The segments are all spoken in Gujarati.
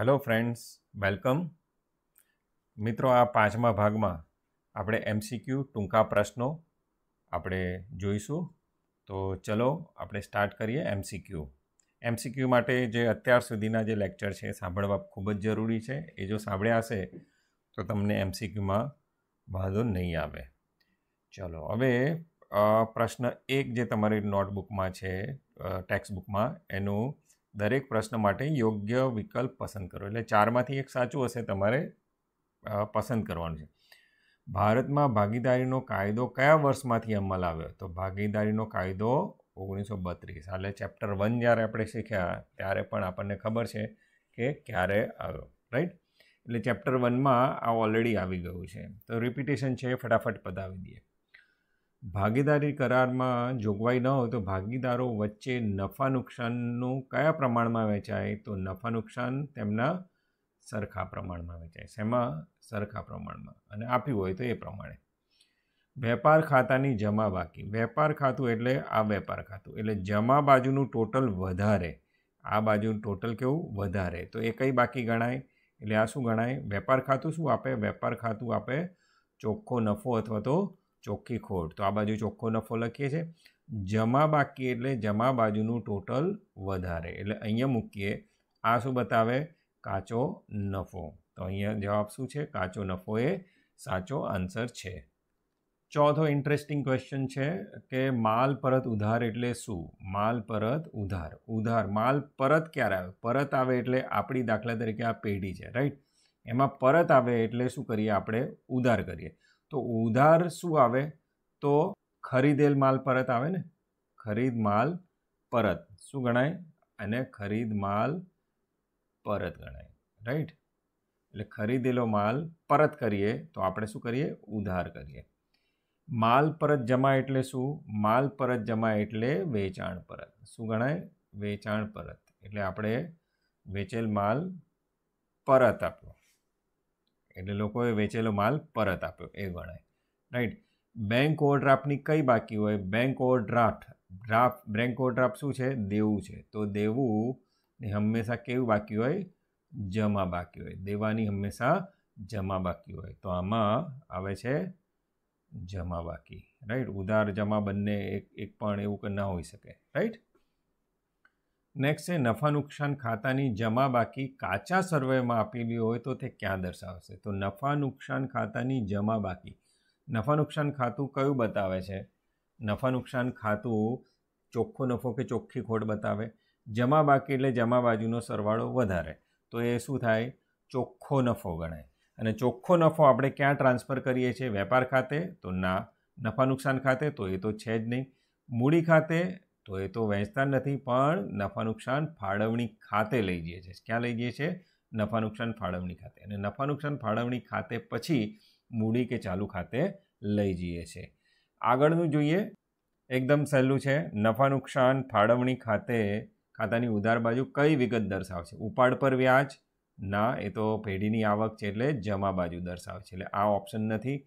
હેલો ફ્રેન્ડ્સ વેલકમ મિત્રો આ પાંચમા ભાગમાં આપણે એમસીક્યુ ટૂંકા પ્રશ્નો આપણે જોઈશું તો ચલો આપણે સ્ટાર્ટ કરીએ એમસીક્યુ એમસીક્યુ માટે જે અત્યાર સુધીના જે લેક્ચર છે સાંભળવા ખૂબ જ જરૂરી છે એ જો સાંભળ્યા હશે તો તમને એમસીક્યુમાં વાંધો નહીં આવે ચલો હવે પ્રશ્ન એક જે તમારી નોટબુકમાં છે ટેક્સ્ટબુકમાં એનું દરેક પ્રશ્ન માટે યોગ્ય વિકલ્પ પસંદ કરો એટલે ચારમાંથી એક સાચું હશે તમારે પસંદ કરવાનું છે ભારતમાં ભાગીદારીનો કાયદો કયા વર્ષમાંથી અમલ આવ્યો તો ભાગીદારીનો કાયદો ઓગણીસો બત્રીસ એટલે ચેપ્ટર વન જ્યારે આપણે શીખ્યા ત્યારે પણ આપણને ખબર છે કે ક્યારે આવ્યો રાઈટ એટલે ચેપ્ટર વનમાં આ ઓલરેડી આવી ગયું છે તો રિપીટેશન છે ફટાફટ પતાવી દઈએ ભાગીદારી કરારમાં જોગવાઈ ન હોય તો ભાગીદારો વચ્ચે નફા નુકસાનનું કયા પ્રમાણમાં વેચાય તો નફા નુકસાન તેમના સરખા પ્રમાણમાં વેચાય શેમાં સરખા પ્રમાણમાં અને આપ્યું હોય તો એ પ્રમાણે વેપાર ખાતાની જમા બાકી વેપાર ખાતું એટલે આ વેપાર ખાતું એટલે જમા બાજુનું ટોટલ વધારે આ બાજુનું ટોટલ કેવું વધારે તો એ કંઈ બાકી ગણાય એટલે આ શું ગણાય વેપાર ખાતું શું આપે વેપાર ખાતું આપે ચોખ્ખો નફો અથવા તો ચોખ્ખી ખોટ તો આ બાજુ ચોખ્ખો નફો લખીએ છીએ જમા બાકી એટલે જમા બાજુનું ટોટલ વધારે એટલે અહીંયા મૂકીએ આ શું બતાવે કાચો નફો તો અહીંયા જવાબ શું છે કાચો નફો એ સાચો આન્સર છે ચોથો ઇન્ટરેસ્ટિંગ ક્વેશ્ચન છે કે માલ પરત ઉધાર એટલે શું માલ પરત ઉધાર ઉધાર માલ પરત ક્યારે આવે પરત આવે એટલે આપણી દાખલા તરીકે આ પેઢી છે રાઈટ એમાં પરત આવે એટલે શું કરીએ આપણે ઉધાર કરીએ તો ઉધાર શું આવે તો ખરીદેલ માલ પરત આવે ને ખરીદ માલ પરત શું ગણાય અને ખરીદ માલ પરત ગણાય રાઈટ એટલે ખરીદેલો માલ પરત કરીએ તો આપણે શું કરીએ ઉધાર કરીએ માલ પરત જમા એટલે શું માલ પરત જમા એટલે વેચાણ પરત શું ગણાય વેચાણ પરત એટલે આપણે વેચેલ માલ પરત આપવો એટલે લોકોએ વેચેલો માલ પરત આપ્યો એ ગણાય રાઈટ બેંક ઓવરડ્રાફ્ટની કઈ બાકી હોય bank overdraft draft bank overdraft શું છે દેવું છે તો દેવું ને હંમેશા કેવું બાકી હોય જમા બાકી હોય દેવાની હંમેશા જમા બાકી હોય તો આમાં આવે છે જમા બાકી રાઈટ ઉધાર જમા બંને એક એક પણ એવું કે ના હોઈ શકે રાઈટ નેક્સ્ટ છે નફા નુકસાન ખાતાની જમા બાકી કાચા સર્વેમાં આપેલી હોય તો તે ક્યાં દર્શાવશે તો નફા નુકસાન ખાતાની જમા બાકી નફા નુકસાન ખાતું કયું બતાવે છે નફા નુકસાન ખાતું ચોખ્ખો નફો કે ચોખ્ખી ખોટ બતાવે જમા બાકી એટલે જમા બાજુનો સરવાળો વધારે તો એ શું થાય ચોખ્ખો નફો ગણાય અને ચોખ્ખો નફો આપણે ક્યાં ટ્રાન્સફર કરીએ છીએ વેપાર ખાતે તો ના નફા નુકસાન ખાતે તો એ તો છે જ નહીં મૂડી ખાતે તો એ તો વહેંચતા નથી પણ નફા નુકસાન ફાળવણી ખાતે લઈ જઈએ છીએ ક્યાં લઈ જઈએ છીએ નફા નુકસાન ફાળવણી ખાતે અને નફા નુકસાન ફાળવણી ખાતે પછી મૂડી કે ચાલુ ખાતે લઈ જઈએ છીએ આગળનું જોઈએ એકદમ સહેલું છે નફા નુકસાન ફાળવણી ખાતે ખાતાની ઉધાર બાજુ કઈ વિગત દર્શાવશે ઉપાડ પર વ્યાજ ના એ તો પેઢીની આવક છે એટલે જમા બાજુ દર્શાવે છે એટલે આ ઓપ્શન નથી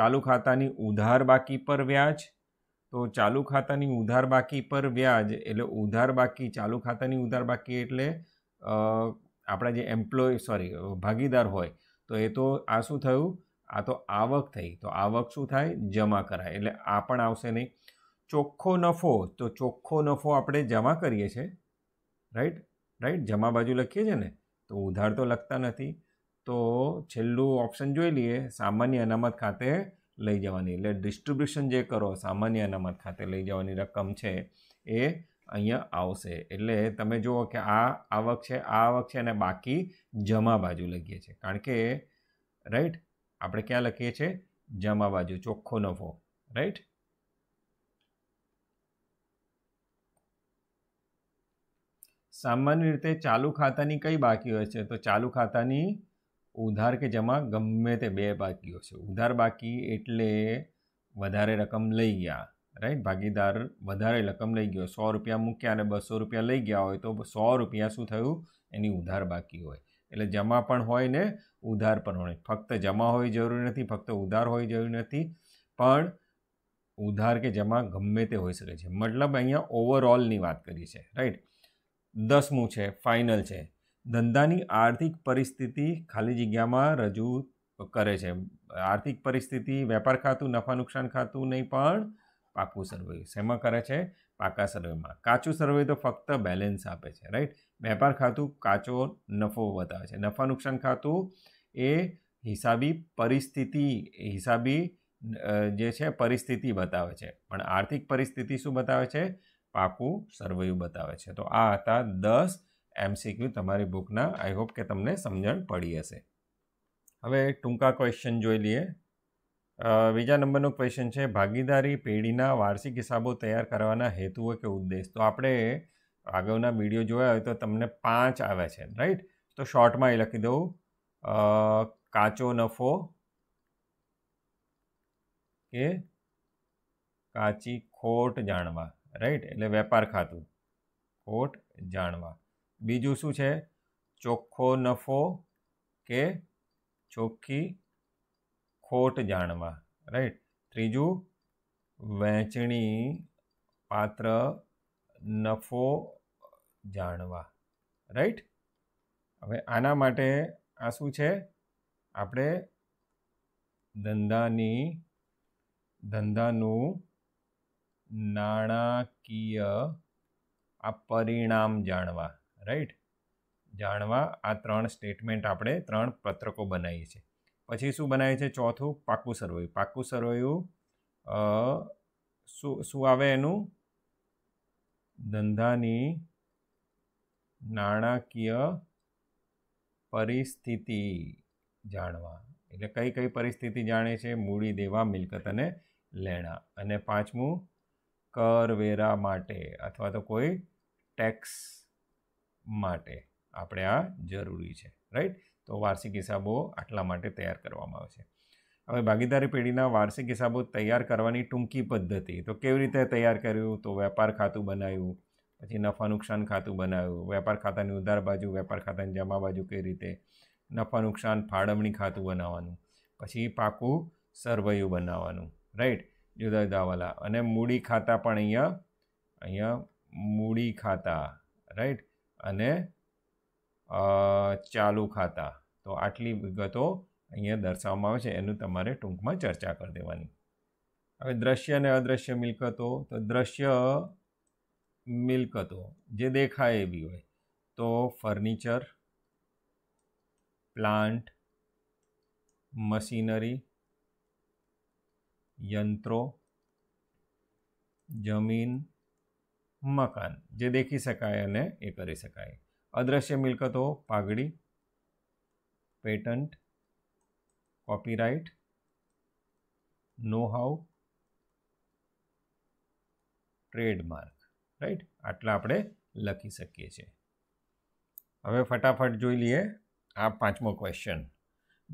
ચાલુ ખાતાની ઉધાર બાકી પર વ્યાજ તો ચાલુ ખાતાની ઉધાર બાકી પર વ્યાજ એટલે ઉધાર બાકી ચાલુ ખાતાની ઉધાર બાકી એટલે આપણા જે એમ્પ્લોય સોરી ભાગીદાર હોય તો એ તો આ શું થયું આ તો આવક થઈ તો આવક શું થાય જમા કરાય એટલે આ પણ આવશે નહીં ચોખ્ખો નફો તો ચોખ્ખો નફો આપણે જમા કરીએ છીએ રાઈટ રાઈટ જમા બાજુ લખીએ છીએ ને તો ઉધાર તો લખતા નથી તો છેલ્લું ઓપ્શન જોઈ લઈએ સામાન્ય અનામત ખાતે લઈ જવાની એટલે ડિસ્ટ્રિબ્યુશન જે કરો સામાન્ય અનામત ખાતે લઈ જવાની રકમ છે એ અહીંયા આવશે એટલે તમે જુઓ કે આ આવક છે આ આવક છે અને બાકી જમા બાજુ લખીએ છીએ કારણ કે રાઈટ આપણે ક્યાં લખીએ છીએ જમા બાજુ ચોખ્ખો નફો રાઈટ સામાન્ય રીતે ચાલુ ખાતાની કઈ બાકી હોય છે તો ચાલુ ખાતાની ઉધાર કે જમા ગમે તે બે બાકીઓ છે ઉધાર બાકી એટલે વધારે રકમ લઈ ગયા રાઈટ ભાગીદાર વધારે રકમ લઈ ગયો સો રૂપિયા મૂક્યા અને બસો રૂપિયા લઈ ગયા હોય તો સો રૂપિયા શું થયું એની ઉધાર બાકી હોય એટલે જમા પણ હોય ને ઉધાર પણ હોય ફક્ત જમા હોય જરૂરી નથી ફક્ત ઉધાર હોય જરૂરી નથી પણ ઉધાર કે જમા ગમે તે હોઈ શકે છે મતલબ અહીંયા ઓવરઓલની વાત કરી છે રાઈટ દસમું છે ફાઇનલ છે ધંધાની આર્થિક પરિસ્થિતિ ખાલી જગ્યામાં રજૂ કરે છે આર્થિક પરિસ્થિતિ વેપાર ખાતું નફા નુકસાન ખાતું નહીં પણ પાકું સર્વે શેમાં કરે છે પાકા સર્વેમાં કાચું સર્વે તો ફક્ત બેલેન્સ આપે છે રાઈટ વેપાર ખાતું કાચો નફો બતાવે છે નફા નુકસાન ખાતું એ હિસાબી પરિસ્થિતિ હિસાબી જે છે પરિસ્થિતિ બતાવે છે પણ આર્થિક પરિસ્થિતિ શું બતાવે છે પાકું સર્વૈયું બતાવે છે તો આ હતા દસ એમસીક્યુ તમારી બુકના આઈ હોપ કે તમને સમજણ પડી હશે હવે ટૂંકા ક્વેશ્ચન જોઈ લઈએ બીજા નંબરનું ક્વેશ્ચન છે ભાગીદારી પેઢીના વાર્ષિક હિસાબો તૈયાર કરવાના હેતુઓ કે ઉદ્દેશ તો આપણે આગળના વિડીયો જોયા હોય તો તમને પાંચ આવે છે રાઈટ તો શોર્ટમાં એ લખી દઉં કાચો નફો કે કાચી ખોટ જાણવા રાઈટ એટલે વેપાર ખાતું ખોટ જાણવા બીજું શું છે ચોખ્ખો નફો કે ચોખ્ખી ખોટ જાણવા રાઈટ ત્રીજું વહેંચણી પાત્ર નફો જાણવા રાઈટ હવે આના માટે આ શું છે આપણે ધંધાની ધંધાનું નાણાકીય આ પરિણામ જાણવા રાઈટ જાણવા આ ત્રણ સ્ટેટમેન્ટ આપણે ત્રણ પત્રકો બનાવીએ છીએ પછી શું બનાવીએ છે ચોથું પાકું સરવૈયું પાકું સરવૈયું શું શું આવે એનું ધંધાની નાણાકીય પરિસ્થિતિ જાણવા એટલે કઈ કઈ પરિસ્થિતિ જાણે છે મૂડી દેવા મિલકત અને લેણા અને પાંચમું કરવેરા માટે અથવા તો કોઈ ટેક્સ માટે આપણે આ જરૂરી છે રાઈટ તો વાર્ષિક હિસાબો આટલા માટે તૈયાર કરવામાં આવશે હવે ભાગીદારી પેઢીના વાર્ષિક હિસાબો તૈયાર કરવાની ટૂંકી પદ્ધતિ તો કેવી રીતે તૈયાર કર્યું તો વેપાર ખાતું બનાવ્યું પછી નફા નુકસાન ખાતું બનાવ્યું વેપાર ખાતાની ઉધાર બાજુ વેપાર ખાતાની જમા બાજુ કઈ રીતે નફા નુકસાન ફાળવણી ખાતું બનાવવાનું પછી પાકું સરવૈયું બનાવવાનું રાઈટ જુદા જુદા વાલા અને મૂડી ખાતા પણ અહીંયા અહીંયા મૂડી ખાતા રાઈટ અને ચાલુ ખાતા તો આટલી વિગતો અહીંયા દર્શાવવામાં આવે છે એનું તમારે ટૂંકમાં ચર્ચા કરી દેવાની હવે દ્રશ્ય અને અદ્રશ્ય મિલકતો તો દ્રશ્ય મિલકતો જે દેખાય એવી હોય તો ફર્નિચર પ્લાન્ટ મશીનરી યંત્રો જમીન મકાન જે દેખી શકાય અને એ કરી શકાય અદ્રશ્ય મિલકતો પાઘડી patent copyright know how trademark right આટલા આપણે લખી શકીએ છીએ હવે ફટાફટ જોઈ લઈએ આ પાંચમો ક્વેશ્ચન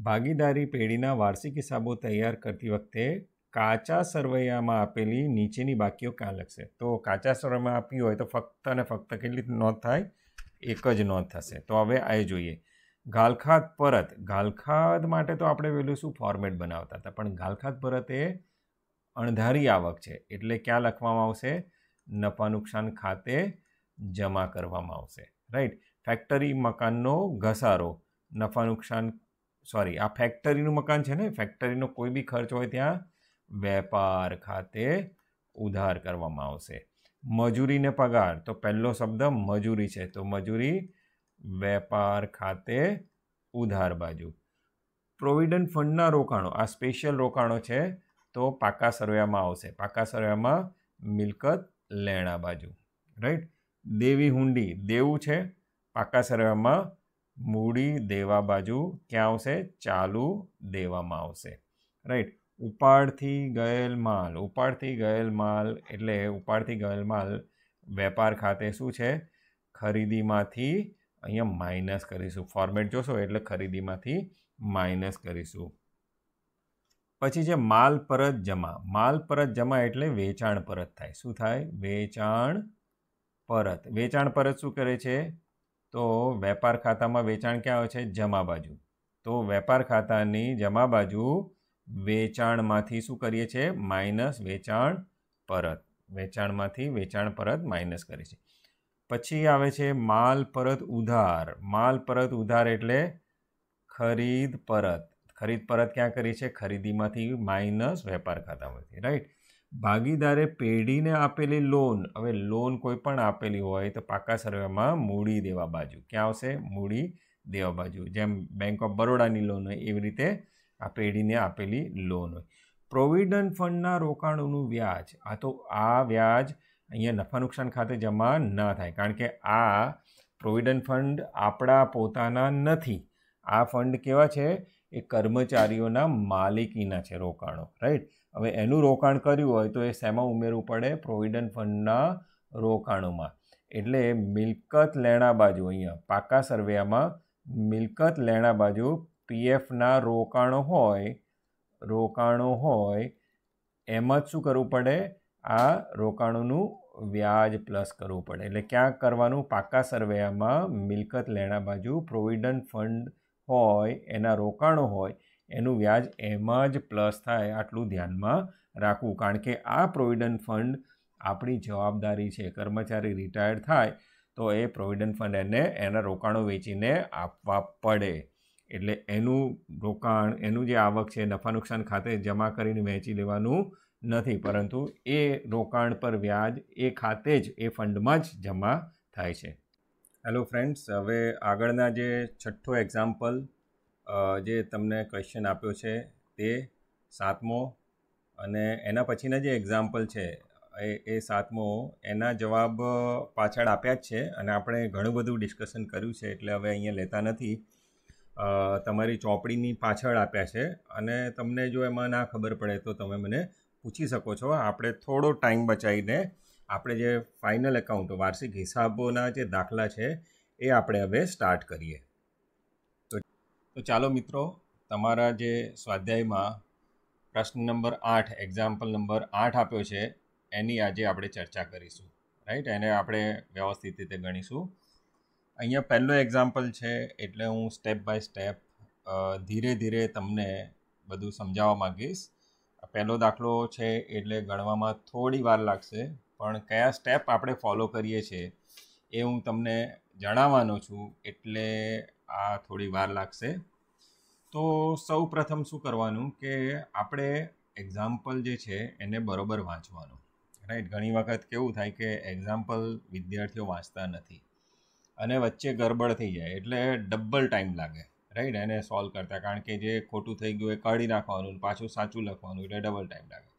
ભાગીદારી પેઢીના વાર્ષિક હિસાબો તૈયાર કરતી વખતે કાચા સરવૈયામાં આપેલી નીચેની બાકીઓ ક્યાં લખશે તો કાચા સરવૈયામાં આપી હોય તો ફક્ત અને ફક્ત કેટલી નોંધ થાય એક જ નોંધ થશે તો હવે આ જોઈએ ગાલખાત પરત ગાલખાત માટે તો આપણે પેલું શું ફોર્મેટ બનાવતા હતા પણ ગાલખાત પરત એ અણધારી આવક છે એટલે ક્યાં લખવામાં આવશે નફા નુકસાન ખાતે જમા કરવામાં આવશે રાઈટ ફેક્ટરી મકાનનો ઘસારો નફા નુકસાન સોરી આ ફેક્ટરીનું મકાન છે ને ફેક્ટરીનો કોઈ બી ખર્ચ હોય ત્યાં વેપાર ખાતે ઉધાર કરવામાં આવશે મજૂરીને પગાર તો પહેલો શબ્દ મજૂરી છે તો મજૂરી વેપાર ખાતે ઉધાર બાજુ પ્રોવિડન્ટ ફંડના રોકાણો આ સ્પેશિયલ રોકાણો છે તો પાકા સરવૈયામાં આવશે પાકા સરવૈયામાં મિલકત લેણા બાજુ રાઈટ દેવી હુંડી દેવું છે પાકા સરવૈયામાં મૂડી દેવા બાજુ ક્યાં આવશે ચાલુ દેવામાં આવશે રાઈટ ઉપાડથી ગયેલ માલ ઉપાડથી ગયેલ માલ એટલે ઉપાડથી ગયેલ માલ વેપાર ખાતે શું છે ખરીદીમાંથી અહીંયા માઇનસ કરીશું ફોર્મેટ જોશો એટલે ખરીદીમાંથી માઇનસ કરીશું પછી છે માલ પરત જમા માલ પરત જમા એટલે વેચાણ પરત થાય શું થાય વેચાણ પરત વેચાણ પરત શું કરે છે તો વેપાર ખાતામાં વેચાણ ક્યાં હોય છે જમા બાજુ તો વેપાર ખાતાની જમા બાજુ વેચાણમાંથી શું કરીએ છીએ માઇનસ વેચાણ પરત વેચાણમાંથી વેચાણ પરત માઇનસ કરીએ છીએ પછી આવે છે માલ પરત ઉધાર માલ પરત ઉધાર એટલે ખરીદ પરત ખરીદ પરત ક્યાં કરી છે ખરીદીમાંથી માઇનસ વેપાર ખાતામાંથી રાઈટ ભાગીદારે પેઢીને આપેલી લોન હવે લોન કોઈ પણ આપેલી હોય તો પાકા સર્વેમાં મૂડી દેવા બાજુ ક્યાં આવશે મૂડી દેવા બાજુ જેમ બેંક ઓફ બરોડાની લોન હોય એવી રીતે આ પેઢીને આપેલી લોન હોય પ્રોવિડન્ટ ફંડના રોકાણોનું વ્યાજ આ તો આ વ્યાજ અહીંયા નફા નુકસાન ખાતે જમા ન થાય કારણ કે આ પ્રોવિડન્ટ ફંડ આપણા પોતાના નથી આ ફંડ કેવા છે એ કર્મચારીઓના માલિકીના છે રોકાણો રાઈટ હવે એનું રોકાણ કર્યું હોય તો એ શેમાં ઉમેરવું પડે પ્રોવિડન્ટ ફંડના રોકાણોમાં એટલે મિલકત લેણા બાજુ અહીંયા પાકા સર્વેયામાં મિલકત લેણા બાજુ પીએફના રોકાણો હોય રોકાણો હોય એમાં જ શું કરવું પડે આ રોકાણોનું વ્યાજ પ્લસ કરવું પડે એટલે ક્યાં કરવાનું પાકા સરવૈયામાં મિલકત લેણા બાજુ પ્રોવિડન્ટ ફંડ હોય એના રોકાણો હોય એનું વ્યાજ એમાં જ પ્લસ થાય આટલું ધ્યાનમાં રાખવું કારણ કે આ પ્રોવિડન્ટ ફંડ આપણી જવાબદારી છે કર્મચારી રિટાયર્ડ થાય તો એ પ્રોવિડન્ટ ફંડ એને એના રોકાણો વેચીને આપવા પડે એટલે એનું રોકાણ એનું જે આવક છે નફા નુકસાન ખાતે જમા કરીને વહેંચી લેવાનું નથી પરંતુ એ રોકાણ પર વ્યાજ એ ખાતે જ એ ફંડમાં જ જમા થાય છે હેલો ફ્રેન્ડ્સ હવે આગળના જે છઠ્ઠો એક્ઝામ્પલ જે તમને ક્વેશ્ચન આપ્યો છે તે સાતમો અને એના પછીના જે એક્ઝામ્પલ છે એ એ સાતમો એના જવાબ પાછળ આપ્યા જ છે અને આપણે ઘણું બધું ડિસ્કશન કર્યું છે એટલે હવે અહીંયા લેતા નથી તમારી ચોપડીની પાછળ આપ્યા છે અને તમને જો એમાં ના ખબર પડે તો તમે મને પૂછી શકો છો આપણે થોડો ટાઈમ બચાવીને આપણે જે ફાઇનલ એકાઉન્ટ વાર્ષિક હિસાબોના જે દાખલા છે એ આપણે હવે સ્ટાર્ટ કરીએ તો તો ચાલો મિત્રો તમારા જે સ્વાધ્યાયમાં પ્રશ્ન નંબર આઠ એક્ઝામ્પલ નંબર આઠ આપ્યો છે એની આજે આપણે ચર્ચા કરીશું રાઈટ એને આપણે વ્યવસ્થિત રીતે ગણીશું અહીંયા પહેલો એક્ઝામ્પલ છે એટલે હું સ્ટેપ બાય સ્ટેપ ધીરે ધીરે તમને બધું સમજાવવા માગીશ પહેલો દાખલો છે એટલે ગણવામાં થોડી વાર લાગશે પણ કયા સ્ટેપ આપણે ફોલો કરીએ છીએ એ હું તમને જણાવવાનો છું એટલે આ થોડી વાર લાગશે તો સૌ પ્રથમ શું કરવાનું કે આપણે એક્ઝામ્પલ જે છે એને બરોબર વાંચવાનું રાઈટ ઘણી વખત કેવું થાય કે એક્ઝામ્પલ વિદ્યાર્થીઓ વાંચતા નથી અને વચ્ચે ગરબડ થઈ જાય એટલે ડબલ ટાઈમ લાગે રાઈટ એને સોલ્વ કરતા કારણ કે જે ખોટું થઈ ગયું એ કાઢી નાખવાનું પાછું સાચું લખવાનું એટલે ડબલ ટાઈમ લાગે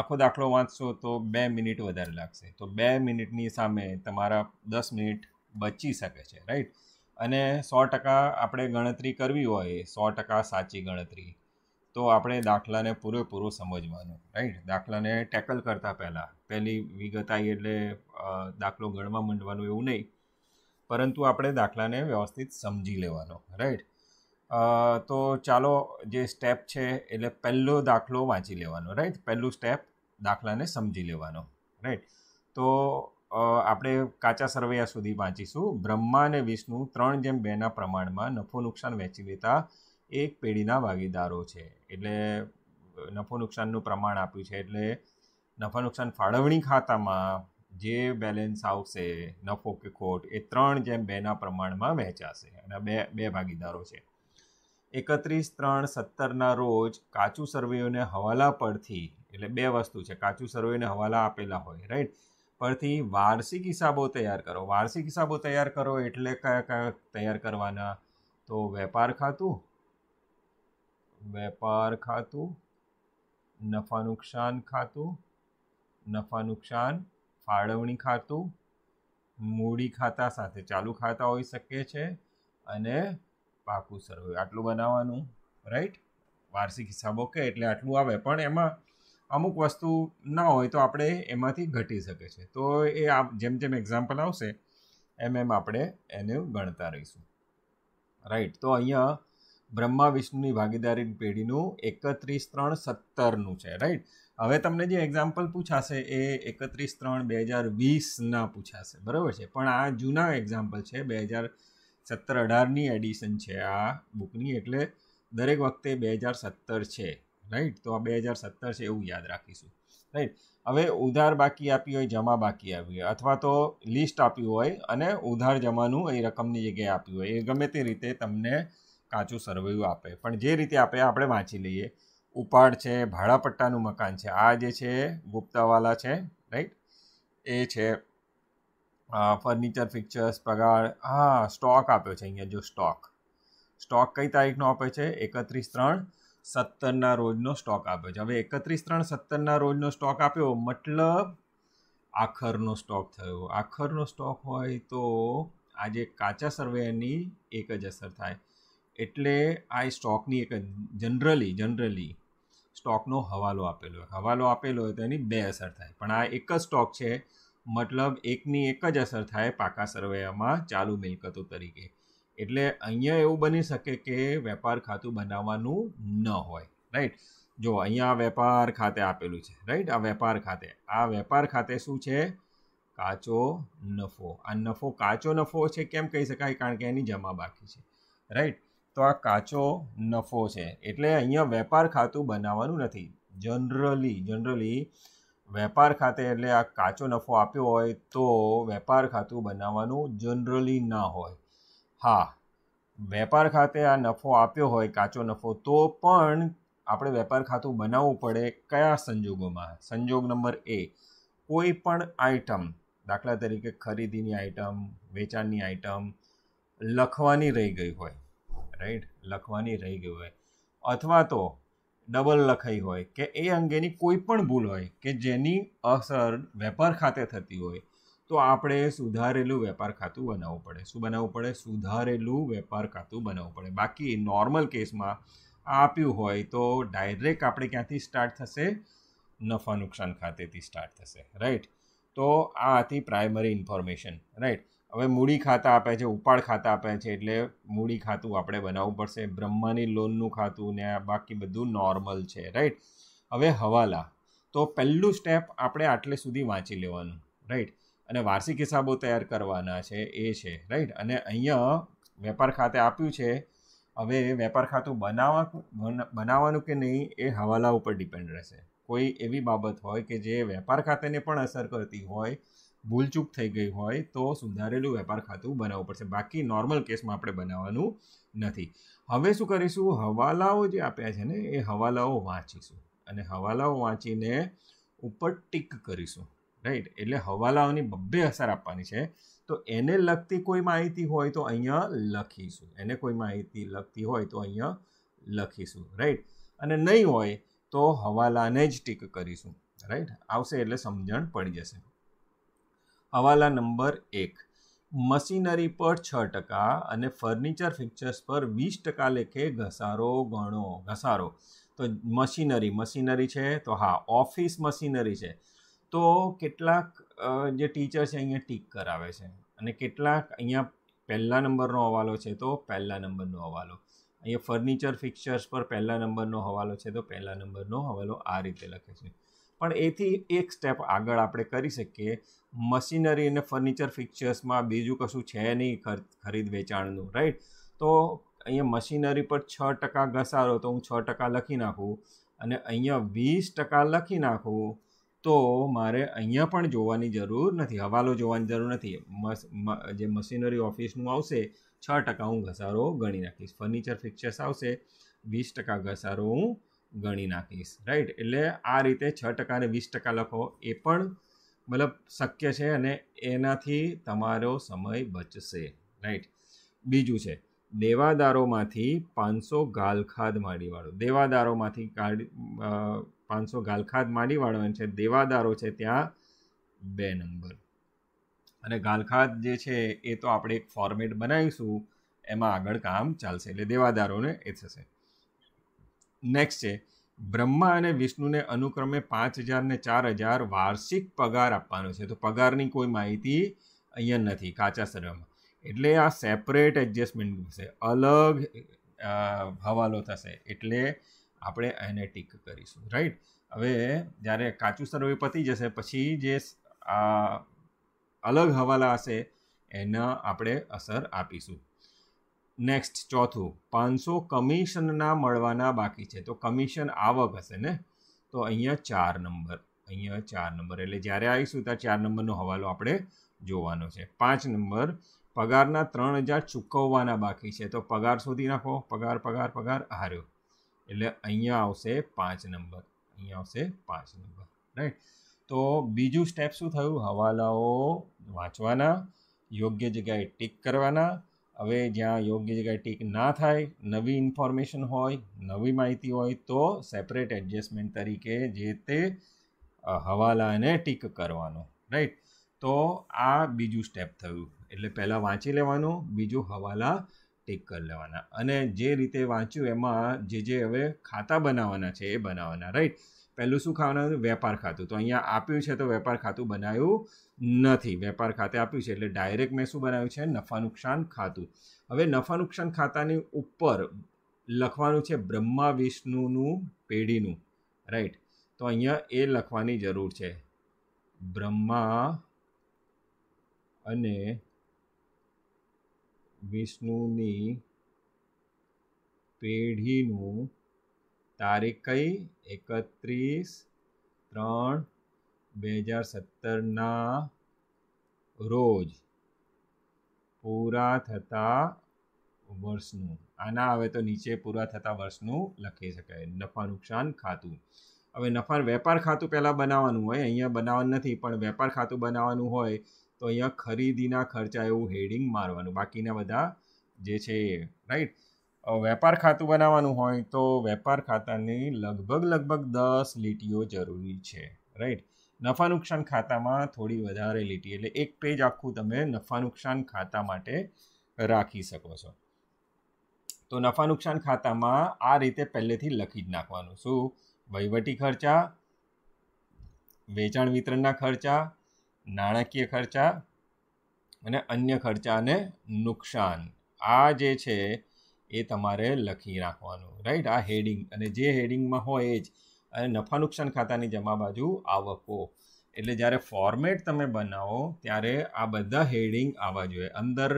આખો દાખલો વાંચશો તો બે મિનિટ વધારે લાગશે તો બે મિનિટની સામે તમારા દસ મિનિટ બચી શકે છે રાઈટ અને સો ટકા આપણે ગણતરી કરવી હોય સો ટકા સાચી ગણતરી તો આપણે દાખલાને પૂરેપૂરો સમજવાનો રાઈટ દાખલાને ટેકલ કરતાં પહેલાં પહેલી વિગત આવી એટલે દાખલો ગણવા માંડવાનું એવું નહીં પરંતુ આપણે દાખલાને વ્યવસ્થિત સમજી લેવાનો રાઈટ તો ચાલો જે સ્ટેપ છે એટલે પહેલો દાખલો વાંચી લેવાનો રાઈટ પહેલું સ્ટેપ દાખલાને સમજી લેવાનો રાઈટ તો આપણે કાચા સરવૈયા સુધી વાંચીશું બ્રહ્મા અને વિષ્ણુ ત્રણ જેમ બેના પ્રમાણમાં નફો નુકસાન વહેંચી દેતા એક પેઢીના ભાગીદારો છે એટલે નફો નુકસાનનું પ્રમાણ આપ્યું છે એટલે નફા નુકસાન ફાળવણી ખાતામાં જે બેલેન્સ આવશે નફો કે ખોટ એ ત્રણ જેમ બેના પ્રમાણમાં વહેંચાશે અને બે બે ભાગીદારો છે એકત્રીસ ત્રણ સત્તરના રોજ કાચું સર્વેઓને હવાલા પરથી એટલે બે વસ્તુ છે કાચું સર્વેઓને હવાલા આપેલા હોય રાઈટ પરથી વાર્ષિક હિસાબો તૈયાર કરો વાર્ષિક હિસાબો તૈયાર કરો એટલે કયા કયા તૈયાર કરવાના તો વેપાર ખાતું વેપાર ખાતું નફા નુકસાન ખાતું નફા નુકસાન ફાળવણી ખાતું મૂડી ખાતા સાથે ચાલુ ખાતા હોઈ શકે છે અને પાકું સરવાળું આટલું બનાવવાનું રાઈટ વાર્ષિક હિસાબ ઓકે એટલે આટલું આવે પણ એમાં અમુક વસ્તુ ના હોય તો આપણે એમાંથી ઘટી શકે છે તો એ આ જેમ જેમ એક્ઝામ્પલ આવશે એમ એમ આપણે એને ગણતા રહીશું રાઈટ તો અહીંયા બ્રહ્મા વિષ્ણુની ભાગીદારી પેઢીનું એકત્રીસ ત્રણ સત્તરનું છે રાઈટ હવે તમને જે એક્ઝામ્પલ પૂછાશે એ એકત્રીસ ત્રણ બે હજાર વીસના પૂછાશે બરાબર છે પણ આ જૂના એક્ઝામ્પલ છે બે હજાર સત્તર અઢારની એડિશન છે આ બુકની એટલે દરેક વખતે બે હજાર સત્તર છે રાઈટ તો આ બે હજાર સત્તર છે એવું યાદ રાખીશું રાઈટ હવે ઉધાર બાકી આપી હોય જમા બાકી આપી હોય અથવા તો લિસ્ટ આપ્યું હોય અને ઉધાર જમાનું એ રકમની જગ્યાએ આપ્યું હોય એ ગમે તે રીતે તમને કાચું સરવૈયું આપે પણ જે રીતે આપે આપણે વાંચી લઈએ ઉપાડ છે ભાડાપટ્ટાનું મકાન છે આ જે છે ગુપ્તાવાલા છે રાઈટ એ છે ફર્નિચર ફિક્ચર્સ પગાર હા સ્ટોક આપ્યો છે અહીંયા જો સ્ટોક સ્ટોક કઈ તારીખનો આપે છે એકત્રીસ ત્રણ સત્તરના રોજનો સ્ટોક આપ્યો છે હવે એકત્રીસ ત્રણ સત્તરના રોજનો સ્ટોક આપ્યો મતલબ આખરનો સ્ટોક થયો આખરનો સ્ટોક હોય તો આજે કાચા સર્વેની એક જ અસર થાય એટલે આ સ્ટોકની એક જનરલી જનરલી સ્ટોકનો હવાલો આપેલો હોય હવાલો આપેલો હોય તો એની બે અસર થાય પણ આ એક જ સ્ટોક છે મતલબ એકની એક જ અસર થાય પાકા સરવૈયામાં ચાલુ મિલકતો તરીકે એટલે અહીંયા એવું બની શકે કે વેપાર ખાતું બનાવવાનું ન હોય રાઈટ જો અહીંયા વેપાર ખાતે આપેલું છે રાઈટ આ વેપાર ખાતે આ વેપાર ખાતે શું છે કાચો નફો આ નફો કાચો નફો છે કેમ કહી શકાય કારણ કે એની જમા બાકી છે રાઈટ તો આ કાચો નફો છે એટલે અહીંયા વેપાર ખાતું બનાવવાનું નથી જનરલી જનરલી વેપાર ખાતે એટલે આ કાચો નફો આપ્યો હોય તો વેપાર ખાતું બનાવવાનું જનરલી ના હોય હા વેપાર ખાતે આ નફો આપ્યો હોય કાચો નફો તો પણ આપણે વેપાર ખાતું બનાવવું પડે કયા સંજોગોમાં સંજોગ નંબર એ કોઈ પણ આઇટમ દાખલા તરીકે ખરીદીની આઇટમ વેચાણની આઇટમ લખવાની રહી ગઈ હોય રાઈટ લખવાની રહી ગઈ હોય અથવા તો ડબલ લખાઈ હોય કે એ અંગેની કોઈ પણ ભૂલ હોય કે જેની અસર વેપાર ખાતે થતી હોય તો આપણે સુધારેલું વેપાર ખાતું બનાવવું પડે શું બનાવવું પડે સુધારેલું વેપાર ખાતું બનાવવું પડે બાકી નોર્મલ કેસમાં આપ્યું હોય તો ડાયરેક્ટ આપણે ક્યાંથી સ્ટાર્ટ થશે નફા નુકસાન ખાતેથી સ્ટાર્ટ થશે રાઈટ તો આ હતી પ્રાઇમરી ઇન્ફોર્મેશન રાઈટ હવે મૂડી ખાતા આપે છે ઉપાડ ખાતા આપે છે એટલે મૂડી ખાતું આપણે બનાવવું પડશે બ્રહ્માની લોનનું ખાતું ને બાકી બધું નોર્મલ છે રાઈટ હવે હવાલા તો પહેલું સ્ટેપ આપણે આટલે સુધી વાંચી લેવાનું રાઈટ અને વાર્ષિક હિસાબો તૈયાર કરવાના છે એ છે રાઈટ અને અહીંયા વેપાર ખાતે આપ્યું છે હવે વેપાર ખાતું બનાવવા બનાવવાનું કે નહીં એ હવાલા ઉપર ડિપેન્ડ રહેશે કોઈ એવી બાબત હોય કે જે વેપાર ખાતેને પણ અસર કરતી હોય ભૂલચૂક થઈ ગઈ હોય તો સુધારેલું વેપાર ખાતું બનાવવું પડશે બાકી નોર્મલ કેસમાં આપણે બનાવવાનું નથી હવે શું કરીશું હવાલાઓ જે આપ્યા છે ને એ હવાલાઓ વાંચીશું અને હવાલાઓ વાંચીને ઉપર ટીક કરીશું રાઈટ એટલે હવાલાઓની બબ્બે અસર આપવાની છે તો એને લગતી કોઈ માહિતી હોય તો અહીંયા લખીશું એને કોઈ માહિતી લગતી હોય તો અહીંયા લખીશું રાઈટ અને નહીં હોય તો હવાલાને જ ટીક કરીશું રાઈટ આવશે એટલે સમજણ પડી જશે હવાલા નંબર એક મશીનરી પર છ ટકા અને ફર્નિચર ફિક્ચર્સ પર વીસ ટકા લેખે ઘસારો ગણો ઘસારો તો મશીનરી મશીનરી છે તો હા ઓફિસ મશીનરી છે તો કેટલાક જે ટીચર છે અહીંયા ટીક કરાવે છે અને કેટલાક અહીંયા પહેલા નંબરનો હવાલો છે તો પહેલા નંબરનો હવાલો અહીંયા ફર્નિચર ફિક્ચર્સ પર પહેલા નંબરનો હવાલો છે તો પહેલા નંબરનો હવાલો આ રીતે લખે છે પણ એથી એક સ્ટેપ આગળ આપણે કરી શકીએ મશીનરી અને ફર્નિચર ફિક્ચર્સમાં બીજું કશું છે નહીં ખરીદ વેચાણનું રાઈટ તો અહીંયા મશીનરી પર છ ટકા ઘસારો તો હું છ ટકા લખી નાખું અને અહીંયા વીસ ટકા લખી નાખું તો મારે અહીંયા પણ જોવાની જરૂર નથી હવાલો જોવાની જરૂર નથી જે મશીનરી ઓફિસનું આવશે છ ટકા હું ઘસારો ગણી નાખીશ ફર્નિચર ફિક્ચર્સ આવશે વીસ ટકા ઘસારો હું ગણી નાખીશ રાઈટ એટલે આ રીતે છ ટકા અને વીસ ટકા લખો એ પણ મતલબ શક્ય છે અને એનાથી તમારો સમય બચશે રાઈટ બીજું છે દેવાદારોમાંથી પાંચસો ગાલખાદ માડીવાળો દેવાદારોમાંથી પાંચસો ગાલખાદ માડીવાળો છે દેવાદારો છે ત્યાં બે નંબર અને ગાલખાદ જે છે એ તો આપણે એક ફોર્મેટ બનાવીશું એમાં આગળ કામ ચાલશે એટલે દેવાદારોને એ થશે નેક્સ્ટ છે બ્રહ્મા અને વિષ્ણુને અનુક્રમે પાંચ હજાર ને ચાર હજાર વાર્ષિક પગાર આપવાનો છે તો પગારની કોઈ માહિતી અહીંયા નથી કાચા સર્વેમાં એટલે આ સેપરેટ એડજસ્ટમેન્ટ થશે અલગ હવાલો થશે એટલે આપણે એને ટીક કરીશું રાઈટ હવે જ્યારે કાચું સર્વે પતી જશે પછી જે અલગ હવાલા હશે એના આપણે અસર આપીશું નેક્સ્ટ ચોથું પાંચસો કમિશનના મળવાના બાકી છે તો કમિશન આવક હશે ને તો અહીંયા ચાર નંબર અહીંયા ચાર નંબર એટલે જ્યારે આવીશું ત્યાં ચાર નંબરનો હવાલો આપણે જોવાનો છે પાંચ નંબર પગારના ત્રણ હજાર ચૂકવવાના બાકી છે તો પગાર શોધી નાખો પગાર પગાર પગાર હાર્યો એટલે અહીંયા આવશે પાંચ નંબર અહીંયા આવશે પાંચ નંબર રાઈટ તો બીજું સ્ટેપ શું થયું હવાલાઓ વાંચવાના યોગ્ય જગ્યાએ ટીક કરવાના હવે જ્યાં યોગ્ય જગ્યાએ ટીક ના થાય નવી ઇન્ફોર્મેશન હોય નવી માહિતી હોય તો સેપરેટ એડજસ્ટમેન્ટ તરીકે જે તે હવાલાને ટીક કરવાનો રાઈટ તો આ બીજું સ્ટેપ થયું એટલે પહેલાં વાંચી લેવાનું બીજું હવાલા ટીક કરી લેવાના અને જે રીતે વાંચ્યું એમાં જે જે હવે ખાતા બનાવવાના છે એ બનાવવાના રાઈટ પહેલું શું ખાવાનું હતું વેપાર ખાતું તો અહીંયા આપ્યું છે તો વેપાર ખાતું બનાવ્યું નથી વેપાર ખાતે આપ્યું છે એટલે ડાયરેક્ટ મેં શું બનાવ્યું છે નફા નુકસાન ખાતું હવે નફા નુકસાન ખાતાની ઉપર લખવાનું છે બ્રહ્મા વિષ્ણુનું પેઢીનું રાઈટ તો અહીંયા એ લખવાની જરૂર છે બ્રહ્મા અને વિષ્ણુની પેઢીનું તારીખ કઈ એકત્રીસ ત્રણ બે હજાર સત્તરના રોજ પૂરા થતા વર્ષનું આના હવે તો નીચે પૂરા થતા વર્ષનું લખી શકાય નફા નુકસાન ખાતું હવે નફા વેપાર ખાતું પહેલાં બનાવવાનું હોય અહીંયા બનાવવાનું નથી પણ વેપાર ખાતું બનાવવાનું હોય તો અહીંયા ખરીદીના ખર્ચા એવું હેડિંગ મારવાનું બાકીના બધા જે છે રાઈટ વેપાર ખાતું બનાવવાનું હોય તો વેપાર ખાતાની લગભગ લગભગ દસ લીટીઓ જરૂરી છે રાઈટ નફા નુકસાન ખાતામાં થોડી વધારે લીટી એટલે એક પેજ આખું તમે નફા નુકસાન ખાતા માટે રાખી શકો છો તો નફા નુકસાન ખાતામાં આ રીતે પહેલેથી લખી જ નાખવાનું શું વહીવટી ખર્ચા વેચાણ વિતરણના ખર્ચા નાણાકીય ખર્ચા અને અન્ય ખર્ચા અને નુકસાન આ જે છે એ તમારે લખી રાખવાનું રાઈટ આ હેડિંગ અને જે હેડિંગમાં હોય એ જ અને નફા નુકસાન ખાતાની જમા બાજુ આવકો એટલે જ્યારે ફોર્મેટ તમે બનાવો ત્યારે આ બધા હેડિંગ આવવા જોઈએ અંદર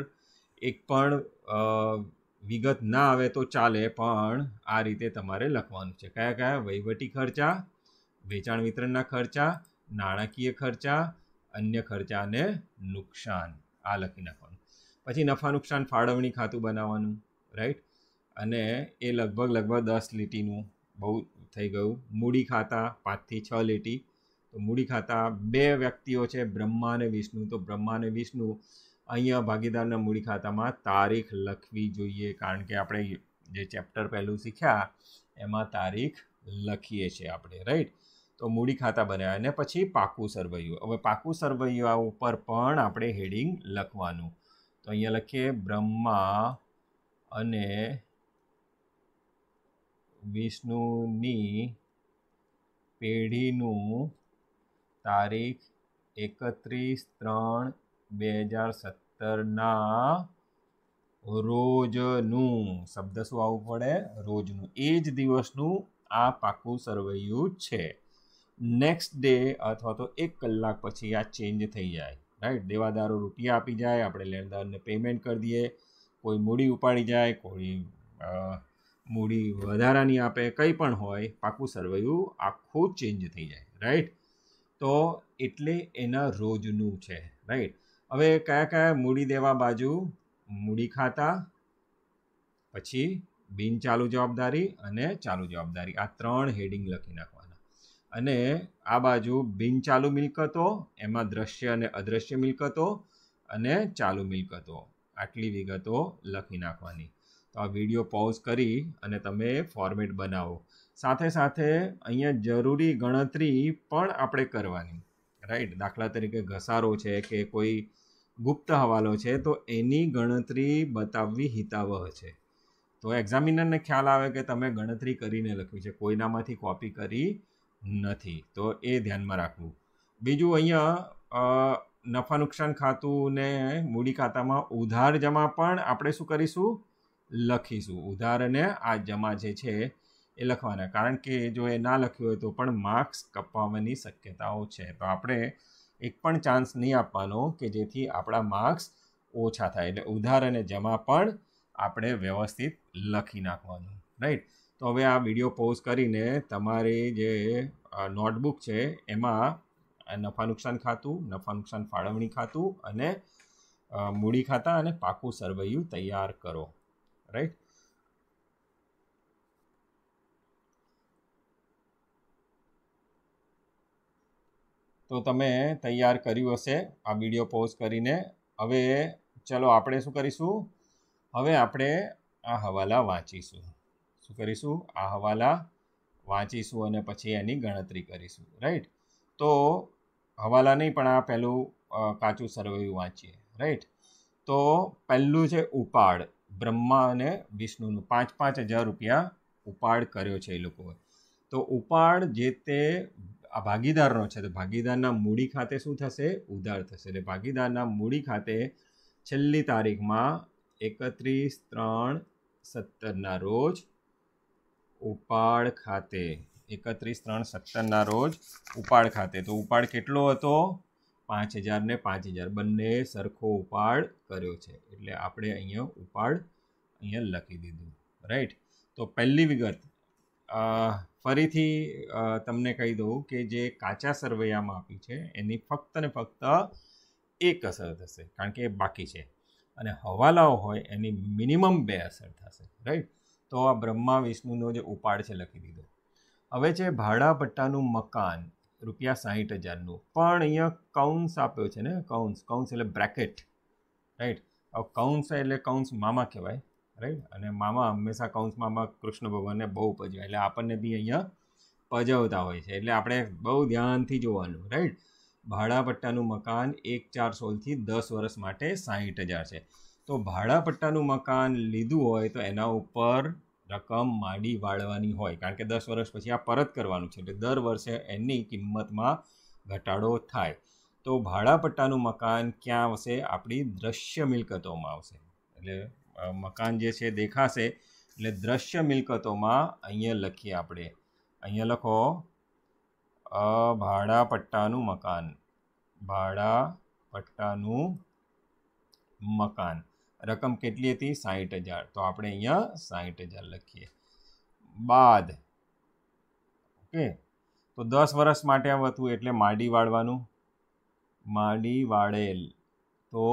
એક પણ વિગત ના આવે તો ચાલે પણ આ રીતે તમારે લખવાનું છે કયા કયા વહીવટી ખર્ચા વેચાણ વિતરણના ખર્ચા નાણાકીય ખર્ચા અન્ય ખર્ચા અને નુકસાન આ લખી નાખવાનું પછી નફા નુકસાન ફાળવણી ખાતું બનાવવાનું રાઈટ અને એ લગભગ લગભગ દસ લીટીનું બહુ થઈ ગયું મૂડી ખાતા પાંચથી છ લીટી તો મૂડી ખાતા બે વ્યક્તિઓ છે બ્રહ્મા અને વિષ્ણુ તો બ્રહ્મા અને વિષ્ણુ અહીંયા ભાગીદારના મૂડી ખાતામાં તારીખ લખવી જોઈએ કારણ કે આપણે જે ચેપ્ટર પહેલું શીખ્યા એમાં તારીખ લખીએ છીએ આપણે રાઈટ તો મૂડી ખાતા બન્યા અને પછી પાકું સરવૈયું હવે પાકું સરવૈયા ઉપર પણ આપણે હેડિંગ લખવાનું તો અહીંયા લખીએ બ્રહ્મા અને વિષ્ણુની પેઢીનું તારીખ એકત્રીસ ત્રણ બે હજાર સત્તરના રોજનું શબ્દ શું આવવું પડે રોજનું એ જ દિવસનું આ પાકું સરવૈયું છે નેક્સ્ટ ડે અથવા તો એક કલાક પછી આ ચેન્જ થઈ જાય રાઈટ દેવાદારો રૂપિયા આપી જાય આપણે લેણદારને પેમેન્ટ કરી દઈએ કોઈ મૂડી ઉપાડી જાય કોઈ મૂડી વધારાની આપે કંઈ પણ હોય પાકું સરવૈયું આખું ચેન્જ થઈ જાય રાઈટ તો એટલે એના રોજનું છે રાઈટ હવે કયા કયા મૂડી દેવા બાજુ મૂડી ખાતા પછી બિનચાલુ જવાબદારી અને ચાલુ જવાબદારી આ ત્રણ હેડિંગ લખી નાખવાના અને આ બાજુ બિનચાલુ મિલકતો એમાં દ્રશ્ય અને અદ્રશ્ય મિલકતો અને ચાલુ મિલકતો આટલી વિગતો લખી નાખવાની તો આ વિડીયો પોઝ કરી અને તમે ફોર્મેટ બનાવો સાથે સાથે અહીંયા જરૂરી ગણતરી પણ આપણે કરવાની રાઈટ દાખલા તરીકે ઘસારો છે કે કોઈ ગુપ્ત હવાલો છે તો એની ગણતરી બતાવવી હિતાવહ છે તો એક્ઝામિનરને ખ્યાલ આવે કે તમે ગણતરી કરીને લખ્યું છે કોઈનામાંથી કોપી કરી નથી તો એ ધ્યાનમાં રાખવું બીજું અહીંયા નફા નુકસાન ખાતું ને મૂડી ખાતામાં ઉધાર જમા પણ આપણે શું કરીશું લખીશું ઉધાર અને આ જમા જે છે એ લખવાના કારણ કે જો એ ના લખ્યું હોય તો પણ માર્ક્સ કપાવવાની શક્યતાઓ છે તો આપણે એક પણ ચાન્સ નહીં આપવાનો કે જેથી આપણા માર્ક્સ ઓછા થાય એટલે ઉધાર અને જમા પણ આપણે વ્યવસ્થિત લખી નાખવાનું રાઈટ તો હવે આ વિડીયો પોઝ કરીને તમારી જે નોટબુક છે એમાં નફા નુકસાન ખાતું નફા નુકસાન ફાળવણી ખાતું અને મૂડી ખાતા અને પાકું સરવૈયું તૈયાર કરો રાઈટ તો તમે તૈયાર કર્યું હશે આ વિડીયો પોઝ કરીને હવે ચલો આપણે શું કરીશું હવે આપણે આ હવાલા વાંચીશું શું કરીશું આ હવાલા વાંચીશું અને પછી એની ગણતરી કરીશું રાઈટ તો હવાલા નહીં પણ આ પહેલું કાચું સરવૈયું વાંચીએ રાઈટ તો પહેલું છે ઉપાડ બ્રહ્મા અને વિષ્ણુનું પાંચ પાંચ હજાર રૂપિયા ઉપાડ કર્યો છે એ લોકોએ તો ઉપાડ જે તે આ ભાગીદારનો છે તો ભાગીદારના મૂડી ખાતે શું થશે ઉધાર થશે એટલે ભાગીદારના મૂડી ખાતે છેલ્લી તારીખમાં એકત્રીસ ત્રણ સત્તરના રોજ ઉપાડ ખાતે એકત્રીસ ત્રણ સત્તરના રોજ ઉપાડ ખાતે તો ઉપાડ કેટલો હતો પાંચ હજાર ને પાંચ હજાર બંને સરખો ઉપાડ કર્યો છે એટલે આપણે અહીંયા ઉપાડ અહીંયા લખી દીધું રાઈટ તો પહેલી વિગત ફરીથી તમને કહી દઉં કે જે કાચા સરવૈયામાં આપી છે એની ફક્ત ને ફક્ત એક અસર થશે કારણ કે એ બાકી છે અને હવાલાઓ હોય એની મિનિમમ બે અસર થશે રાઈટ તો આ બ્રહ્મા વિષ્ણુનો જે ઉપાડ છે લખી દીધો હવે છે ભાડા પટ્ટાનું મકાન રૂપિયા સાહીઠ હજારનું પણ અહીંયા કૌન્સ આપ્યો છે ને કૌન્સ કૌન્સ એટલે બ્રેકેટ રાઈટ હવે કૌન્સ એટલે કૌન્સ મામા કહેવાય રાઈટ અને મામા હંમેશા કૌંસ મામા કૃષ્ણ ભગવાનને બહુ પજવાય એટલે આપણને બી અહીંયા પજવતા હોય છે એટલે આપણે બહુ ધ્યાનથી જોવાનું રાઈટ ભાડાપટ્ટાનું મકાન એક ચાર સોળથી દસ વર્ષ માટે સાહીઠ હજાર છે તો ભાડાપટ્ટાનું મકાન લીધું હોય તો એના ઉપર રકમ માંડી વાળવાની હોય કારણ કે દસ વર્ષ પછી આ પરત કરવાનું છે એટલે દર વર્ષે એની કિંમતમાં ઘટાડો થાય તો ભાડાપટ્ટાનું મકાન ક્યાં આવશે આપણી દ્રશ્ય મિલકતોમાં આવશે એટલે મકાન જે છે દેખાશે એટલે દ્રશ્ય મિલકતોમાં અહીંયા લખીએ આપણે અહીંયા લખો ભાડાપટ્ટાનું મકાન ભાડાપટ્ટાનું મકાન રકમ કેટલી હતી સાહીઠ હજાર તો આપણે અહીંયા સાહીઠ હજાર લખીએ બાદ ઓકે તો દસ વર્ષ માટે આ હતું એટલે માડી વાળવાનું માડી વાળેલ તો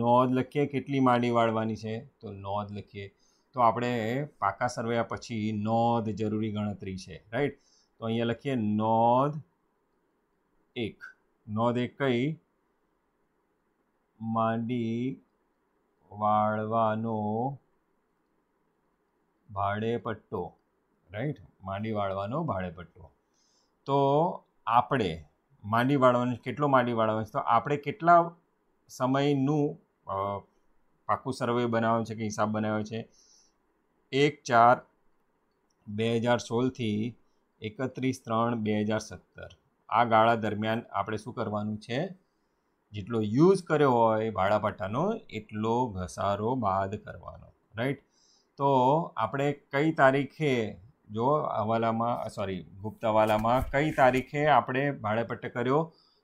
નોંધ લખીએ કેટલી માડી વાળવાની છે તો નોંધ લખીએ તો આપણે પાકા સરવૈયા પછી નોંધ જરૂરી ગણતરી છે રાઈટ તો અહીંયા લખીએ નોંધ એક નોંધ એક કઈ માંડી વાળવાનો ભાડે પટ્ટો રાઈટ માંડી વાળવાનો ભાડે પટ્ટો તો આપણે માંડી વાળવાનું કેટલો માંડી વાળવાનું છે તો આપણે કેટલા સમયનું પાકું સર્વે બનાવ્યું છે કે હિસાબ બનાવ્યો છે એક ચાર બે હજાર સોળથી એકત્રીસ ત્રણ બે હજાર સત્તર આ ગાળા દરમિયાન આપણે શું કરવાનું છે જેટલો યુઝ કર્યો હોય ભાડાપટ્ટાનો એટલો ઘસારો બાદ કરવાનો રાઈટ તો આપણે કઈ તારીખે જો હવાલામાં સોરી ગુપ્ત હવાલામાં કઈ તારીખે આપણે ભાડાપટ્ટો કર્યો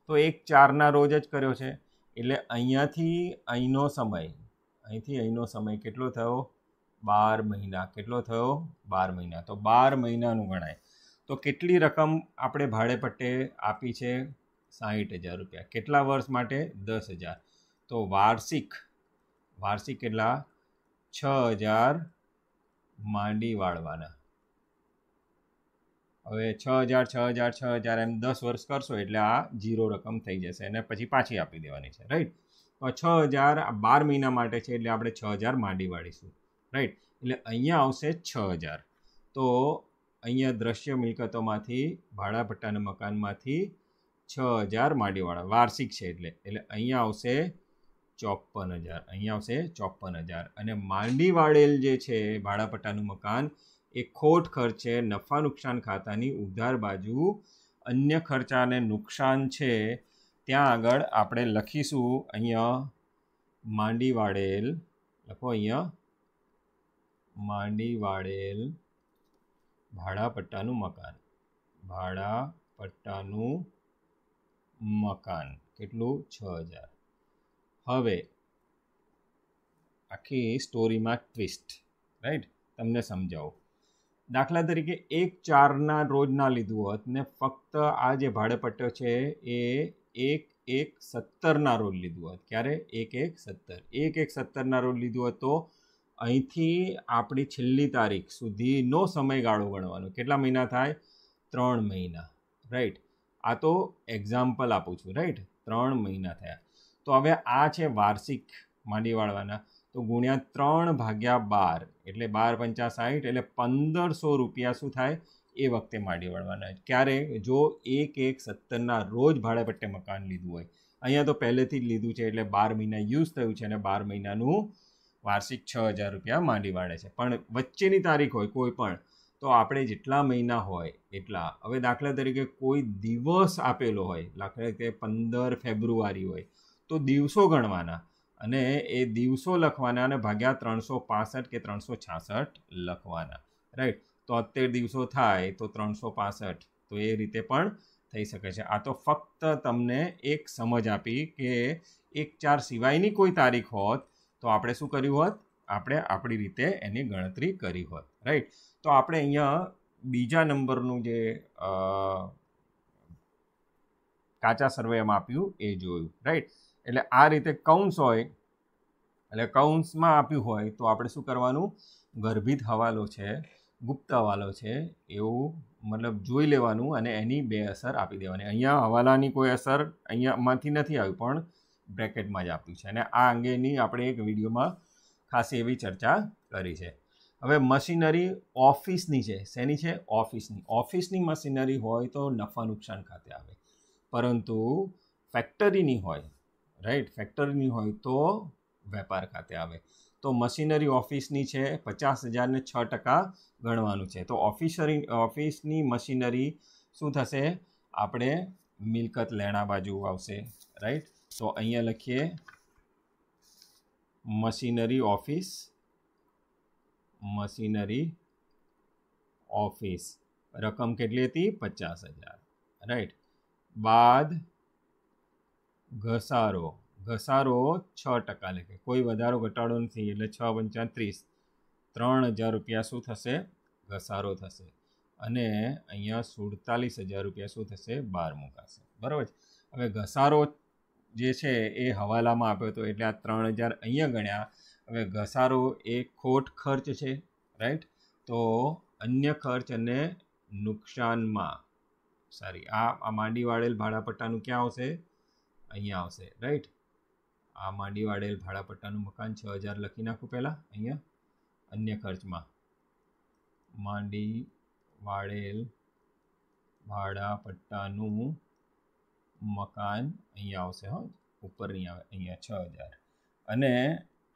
તો એક ચારના રોજ જ કર્યો છે એટલે અહીંયાથી અહીંનો સમય અહીંથી અહીંનો સમય કેટલો થયો બાર મહિના કેટલો થયો બાર મહિના તો બાર મહિનાનું ગણાય તો કેટલી રકમ આપણે ભાડેપટ્ટે આપી છે સાહીઠ હજાર રૂપિયા કેટલા વર્ષ માટે દસ હજાર તો વાર્ષિક વાર્ષિક કેટલા છ હજાર માંડી વાળવાના હવે છ હજાર છ હજાર છ હજાર એમ દસ વર્ષ કરશો એટલે આ જીરો રકમ થઈ જશે અને પછી પાછી આપી દેવાની છે રાઈટ તો છ હજાર બાર મહિના માટે છે એટલે આપણે છ હજાર માંડી વાળીશું રાઈટ એટલે અહીંયા આવશે છ હજાર તો અહીંયા દ્રશ્ય મિલકતોમાંથી ભાડાપટ્ટાના મકાનમાંથી છ હજાર માડીવાળા વાર્ષિક છે એટલે એટલે અહીંયા આવશે ચોપન હજાર અહીંયા આવશે ચોપન હજાર અને માંડી વાળેલ જે છે ભાડાપટ્ટાનું મકાન એ ખોટ ખર્ચ છે નફા નુકસાન ખાતાની ઉધાર બાજુ અન્ય ખર્ચાને નુકસાન છે ત્યાં આગળ આપણે લખીશું અહીંયા માંડી વાળેલ લખો અહીંયા માંડી વાળેલ ભાડાપટ્ટાનું મકાન ભાડાપટ્ટાનું મકાન કેટલું છ હજાર હવે આખી સ્ટોરીમાં ટ્વિસ્ટ રાઈટ તમને સમજાવું દાખલા તરીકે એક ચારના રોજના લીધું હોત ને ફક્ત આ જે ભાડેપટ્ટો છે એ એક એક સત્તરના રોજ લીધું હોત ક્યારે એક એક સત્તર એક એક સત્તરના રોજ લીધું હોત તો અહીંથી આપણી છેલ્લી તારીખ સુધીનો સમયગાળો ગણવાનો કેટલા મહિના થાય ત્રણ મહિના રાઈટ આ તો એક્ઝામ્પલ આપું છું રાઈટ ત્રણ મહિના થયા તો હવે આ છે વાર્ષિક માંડી વાળવાના તો ગુણ્યા ત્રણ ભાગ્યા બાર એટલે બાર પંચા સાહીઠ એટલે પંદરસો રૂપિયા શું થાય એ વખતે માંડી વળવાના ક્યારે જો એક એક સત્તરના રોજ ભાડેપટ્ટે મકાન લીધું હોય અહીંયા તો પહેલેથી જ લીધું છે એટલે બાર મહિના યુઝ થયું છે અને બાર મહિનાનું વાર્ષિક છ હજાર રૂપિયા માંડી વાળે છે પણ વચ્ચેની તારીખ હોય કોઈ પણ તો આપણે જેટલા મહિના હોય એટલા હવે દાખલા તરીકે કોઈ દિવસ આપેલો હોય દાખલા તરીકે પંદર ફેબ્રુઆરી હોય તો દિવસો ગણવાના અને એ દિવસો લખવાના અને ભાગ્યા ત્રણસો પાસઠ કે ત્રણસો છાસઠ લખવાના રાઈટ તોતેર દિવસો થાય તો ત્રણસો પાસઠ તો એ રીતે પણ થઈ શકે છે આ તો ફક્ત તમને એક સમજ આપી કે એક ચાર સિવાયની કોઈ તારીખ હોત તો આપણે શું કર્યું હોત આપણે આપણી રીતે એની ગણતરી કરી હોત રાઈટ તો આપણે અહીંયા બીજા નંબરનું જે કાચા સર્વેમાં આપ્યું એ જોયું રાઈટ એટલે આ રીતે કૌંસ હોય એટલે કૌંસમાં આપ્યું હોય તો આપણે શું કરવાનું ગર્ભિત હવાલો છે ગુપ્ત હવાલો છે એવું મતલબ જોઈ લેવાનું અને એની બે અસર આપી દેવાની અહીંયા હવાલાની કોઈ અસર અહીંયામાંથી નથી આવી પણ બ્રેકેટમાં જ આપ્યું છે અને આ અંગેની આપણે એક વિડીયોમાં ખાસ એવી ચર્ચા કરી છે હવે મશીનરી ઓફિસની છે શેની છે ઓફિસની ઓફિસની મશીનરી હોય તો નફા નુકસાન ખાતે આવે પરંતુ ફેક્ટરીની હોય રાઈટ ફેક્ટરીની હોય તો વેપાર ખાતે આવે તો મશીનરી ઓફિસની છે પચાસ હજારને છ ટકા ગણવાનું છે તો ઓફિસરી ઓફિસની મશીનરી શું થશે આપણે મિલકત લેણા બાજુ આવશે રાઈટ તો અહીંયા લખીએ મશીનરી ઓફિસ મશીનરી ઓફિસ રકમ કેટલી હતી પચાસ હજાર રાઈટ બાદ ઘસારો ઘસારો છ ટકા લેખે કોઈ વધારો ઘટાડો નથી એટલે છ પંચા ત્રીસ ત્રણ હજાર રૂપિયા શું થશે ઘસારો થશે અને અહીંયા સુડતાલીસ હજાર રૂપિયા શું થશે બહાર મુકાશે બરાબર છે હવે ઘસારો જે છે એ હવાલામાં આપ્યો હતો એટલે આ ત્રણ હજાર અહીંયા ગણ્યા હવે ઘસારો એ ખોટ ખર્ચ છે રાઈટ તો અન્ય ખર્ચ અને નુકસાનમાં સોરી આ આ માંડી વાળેલ ભાડાપટ્ટાનું ક્યાં આવશે અહીંયા આવશે રાઈટ આ માંડી વાળેલ ભાડાપટ્ટાનું મકાન છ હજાર લખી નાખું પહેલાં અહીંયા અન્ય ખર્ચમાં માંડી વાળેલ ભાડાપટ્ટાનું મકાન અહીંયા આવશે હો ઉપર નહીં આવે અહીંયા છ હજાર અને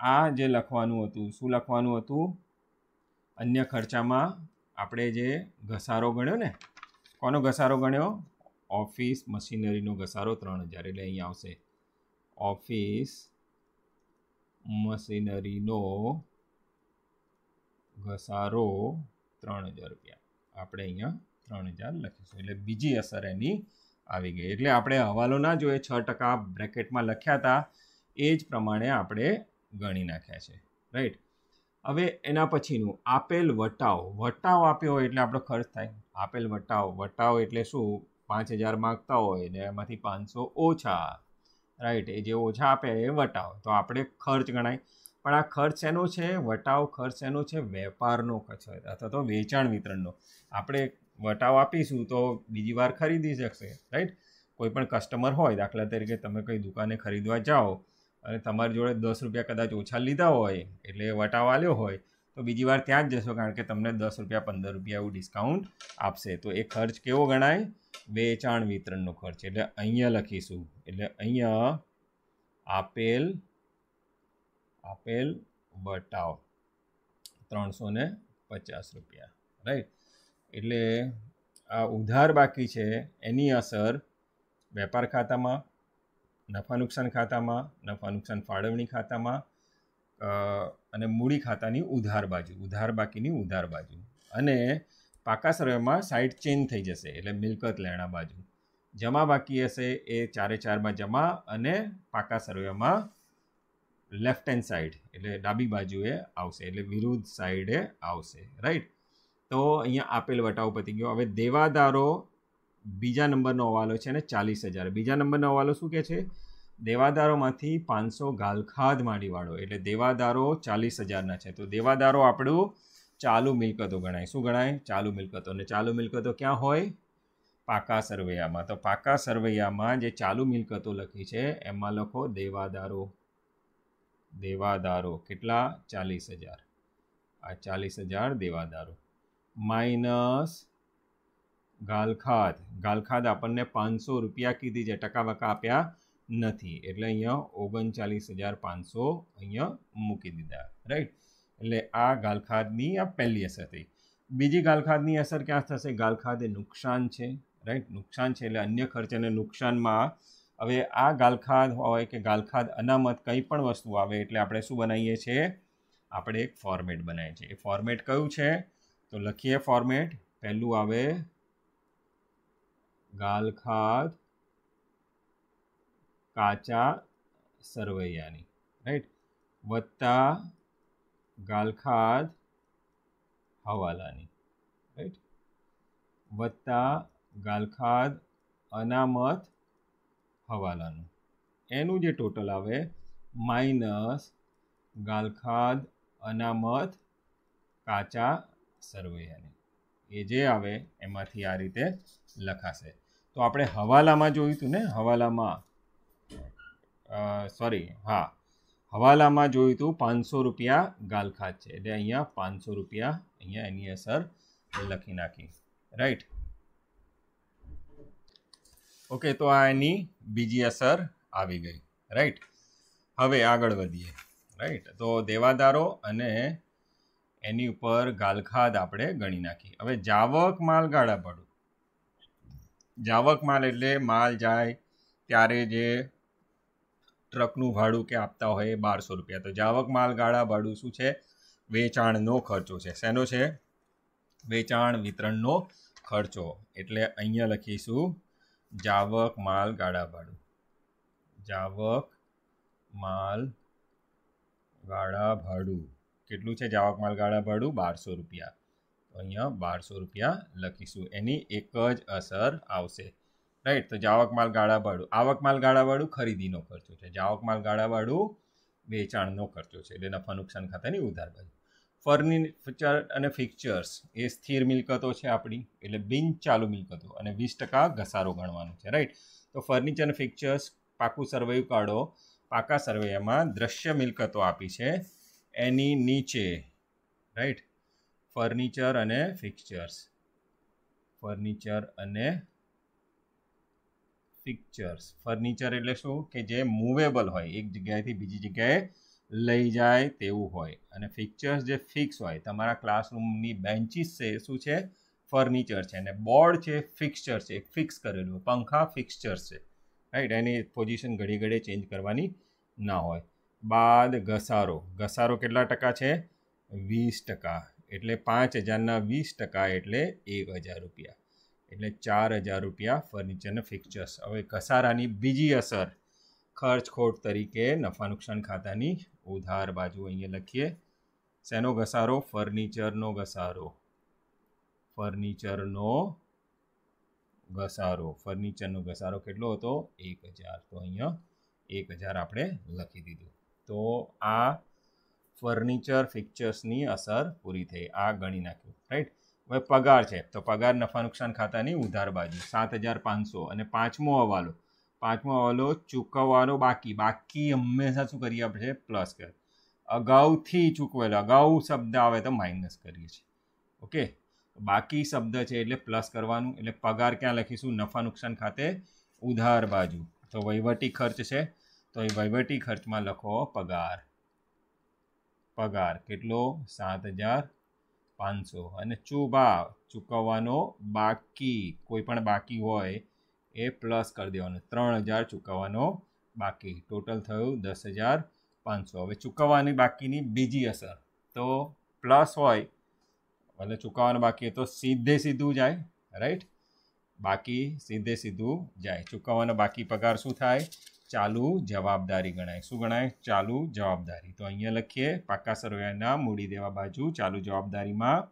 આ જે લખવાનું હતું શું લખવાનું હતું અન્ય ખર્ચામાં આપણે જે ઘસારો ગણ્યો ને કોનો ઘસારો ગણ્યો ઓફિસ મશીનરીનો ઘસારો ત્રણ હજાર એટલે અહીં આવશે ઓફિસ મશીનરીનો ઘસારો ત્રણ હજાર રૂપિયા આપણે અહીંયા ત્રણ હજાર લખીશું એટલે બીજી અસર એની આવી ગઈ એટલે આપણે હવાલો ના જોઈએ છ ટકા બ્રેકેટમાં લખ્યા હતા એ જ પ્રમાણે આપણે ગણી નાખ્યા છે રાઈટ હવે એના પછીનું આપેલ વટાવ વટાવ આપ્યો હોય એટલે આપણો ખર્ચ થાય આપેલ વટાવ વટાવ એટલે શું પાંચ હજાર માગતા હોય ને એમાંથી પાંચસો ઓછા રાઈટ એ જે ઓછા આપે એ વટાવ તો આપણે ખર્ચ ગણાય પણ આ ખર્ચ એનો છે વટાવ ખર્ચ એનો છે વેપારનો ખર્ચ અથવા તો વેચાણ વિતરણનો આપણે વટાવ આપીશું તો બીજી વાર ખરીદી શકશે રાઈટ કોઈ પણ કસ્ટમર હોય દાખલા તરીકે તમે કઈ દુકાને ખરીદવા જાઓ અને તમારી જોડે દસ રૂપિયા કદાચ ઓછા લીધા હોય એટલે વટાવ આવ્યો હોય તો બીજી વાર ત્યાં જ જશો કારણ કે તમને દસ રૂપિયા પંદર રૂપિયા એવું ડિસ્કાઉન્ટ આપશે તો એ ખર્ચ કેવો ગણાય વેચાણ વિતરણનો ખર્ચ એટલે અહીંયા લખીશું એટલે અહીંયા આપેલ આપેલ બટાવ ત્રણસો ને પચાસ રૂપિયા રાઈટ એટલે આ ઉધાર બાકી છે એની અસર વેપાર ખાતામાં નફા નુકસાન ખાતામાં નફા નુકસાન ફાળવણી ખાતામાં અને મૂડી ખાતાની ઉધાર બાજુ ઉધાર બાકીની ઉધાર બાજુ અને પાકા સર્વેમાં સાઇડ ચેન્જ થઈ જશે એટલે મિલકત લેણા બાજુ જમા બાકી હશે એ ચારે ચારમાં જમા અને પાકા સર્વેમાં લેફ્ટ હેન્ડ સાઈડ એટલે ડાબી બાજુએ આવશે એટલે વિરુદ્ધ સાઈડે આવશે રાઈટ તો અહીંયા આપેલ વટાવ પતી ગયો હવે દેવાદારો બીજા નંબરનો હવાલો છે ને ચાલીસ હજાર બીજા નંબરનો હવાલો શું કહે છે દેવાદારોમાંથી પાંચસો ગાલખાદ માડીવાળો એટલે દેવાદારો ચાલીસ હજારના છે તો દેવાદારો આપણું ચાલુ મિલકતો ગણાય શું ગણાય ચાલુ મિલકતો અને ચાલુ મિલકતો ક્યાં હોય પાકા સરવૈયામાં તો પાકા સરવૈયામાં જે ચાલુ મિલકતો લખી છે એમાં લખો દેવાદારો દેવાદારો કેટલા ચાલીસ હજાર આ ચાલીસ હજાર દેવાદારો માઇનસ ગાલખાદ ગાલખાદ આપણને પાંચસો રૂપિયા કીધી છે ટકા બકા આપ્યા નથી એટલે અહીંયા ઓગણચાલીસ હજાર પાંચસો અહીંયા મૂકી દીધા રાઈટ એટલે આ ગાલખાદની આ પહેલી અસર થઈ બીજી ગાલખાદની અસર ક્યાં થશે ગાલખાદ એ નુકસાન છે રાઈટ નુકસાન છે એટલે અન્ય ખર્ચ અને નુકસાનમાં હવે આ ગાલખાદ હોય કે ગાલખાદ અનામત કંઈ પણ વસ્તુ આવે એટલે આપણે શું બનાવીએ છીએ આપણે એક ફોર્મેટ બનાવીએ છીએ એ ફોર્મેટ કયું છે તો લખીએ ફોર્મેટ પહેલું આવે ગાલખાદ કાચા સરવૈયાની રાઈટ વત્તા ગાલખાદ હવાલાની રાઈટ વત્તા ગાલખાદ અનામત હવાલાનું એનું જે ટોટલ આવે માઇનસ ગાલખાદ અનામત કાચા સરવૈયાની એ જે આવે એમાંથી આ રીતે લખાશે તો આપણે હવાલામાં જોયું હતું ને હવાલામાં સોરી હા હવાલામાં જોયું હતું પાંચસો રૂપિયા ગાલખાત છે એટલે અહીંયા પાંચસો રૂપિયા અહીંયા એની અસર લખી નાખી રાઈટ ઓકે તો આ એની બીજી અસર આવી ગઈ રાઈટ હવે આગળ વધીએ રાઈટ તો દેવાદારો અને એની ઉપર ગાલખાદ આપણે ગણી નાખી હવે જાવક માલગાડા ભાડું જાવક માલ એટલે માલ જાય ત્યારે જે ટ્રકનું ભાડું કે આપતા હોય એ બારસો રૂપિયા તો જાવક માલ ગાળા ભાડું શું છે વેચાણનો ખર્ચો છે શેનો છે વેચાણ વિતરણનો ખર્ચો એટલે અહીંયા લખીશું જાવક માલ ગાળા ભાડું જાવક માલ ગાળા ભાડું કેટલું છે જાવક માલ ગાળા ભાડું બારસો રૂપિયા અહીંયા બારસો રૂપિયા લખીશું એની એક જ અસર આવશે રાઈટ તો જાવક માલ ગાળાવાળું આવક માલ ગાળાવાળું ખરીદીનો ખર્ચો છે જાવક માલ ગાળાવાળું વેચાણનો ખર્ચો છે એટલે નફા નુકસાન ખાતાની ઉધાર બાજુ ફર્નિચર અને ફિક્ચર્સ એ સ્થિર મિલકતો છે આપણી એટલે બિન ચાલુ મિલકતો અને વીસ ટકા ઘસારો ગણવાનો છે રાઈટ તો ફર્નિચર અને ફિક્ચર્સ પાકું સર્વેયુ કાઢો પાકા સર્વેયામાં દ્રશ્ય મિલકતો આપી છે એની નીચે રાઈટ ફર્નિચર અને ફિક્ચર્સ ફર્નિચર અને ફિક્ચર્સ ફર્નિચર એટલે શું કે જે મૂવેબલ હોય એક જગ્યાએથી બીજી જગ્યાએ લઈ જાય તેવું હોય અને ફિક્ચર્સ જે ફિક્સ હોય તમારા ક્લાસરૂમની બેન્ચીસ છે શું છે ફર્નિચર છે અને બોર્ડ છે ફિક્સચર છે ફિક્સ કરેલું પંખા ફિક્સચર છે રાઈટ એની પોઝિશન ઘડી ઘડી ચેન્જ કરવાની ના હોય બાદ ઘસારો ઘસારો કેટલા ટકા છે વીસ ટકા એટલે પાંચ હજારના વીસ ટકા એટલે એક હજાર રૂપિયા એટલે ચાર હજાર રૂપિયા ફર્નિચરના ફિક્ચર્સ હવે ઘસારાની બીજી અસર ખર્ચ ખોટ તરીકે નફા નુકસાન ખાતાની ઉધાર બાજુ અહીંયા લખીએ શેનો ઘસારો ફર્નિચરનો ઘસારો ફર્નિચરનો ઘસારો ફર્નિચરનો ઘસારો કેટલો હતો એક હજાર તો અહીંયા એક હજાર આપણે લખી દીધું તો આ ફર્નિચર ફિક્ચર્સની અસર પૂરી થઈ આ ગણી નાખ્યું રાઈટ હવે પગાર છે તો પગાર નફા નુકસાન ખાતાની ઉધાર બાજુ સાત હજાર પાંચસો અને પાંચમો હવાલો પાંચમો હવાલો ચૂકવવાનો બાકી બાકી હંમેશા શું કરીએ આપણે પ્લસ કર અગાઉથી ચૂકવેલો અગાઉ શબ્દ આવે તો માઇનસ કરીએ છીએ ઓકે બાકી શબ્દ છે એટલે પ્લસ કરવાનું એટલે પગાર ક્યાં લખીશું નફા નુકસાન ખાતે ઉધાર બાજુ તો વહીવટી ખર્ચ છે તો એ વહીવટી ખર્ચમાં લખો પગાર પગાર કેટલો સાત હજાર પાંચસો અને ચૂભા ચૂકવવાનો બાકી કોઈ પણ બાકી હોય એ પ્લસ કરી દેવાનો ત્રણ હજાર ચૂકવવાનો બાકી ટોટલ થયું દસ હજાર પાંચસો હવે ચૂકવવાની બાકીની બીજી અસર તો પ્લસ હોય એટલે ચૂકવવાનું બાકી તો સીધે સીધું જાય રાઈટ બાકી સીધે સીધું જાય ચૂકવવાનો બાકી પગાર શું થાય ચાલુ જવાબદારી ગણાય શું ગણાય ચાલુ જવાબદારી તો અહીંયા લખીએ પાક્કા સરવાયાના મૂડી દેવા બાજુ ચાલુ જવાબદારીમાં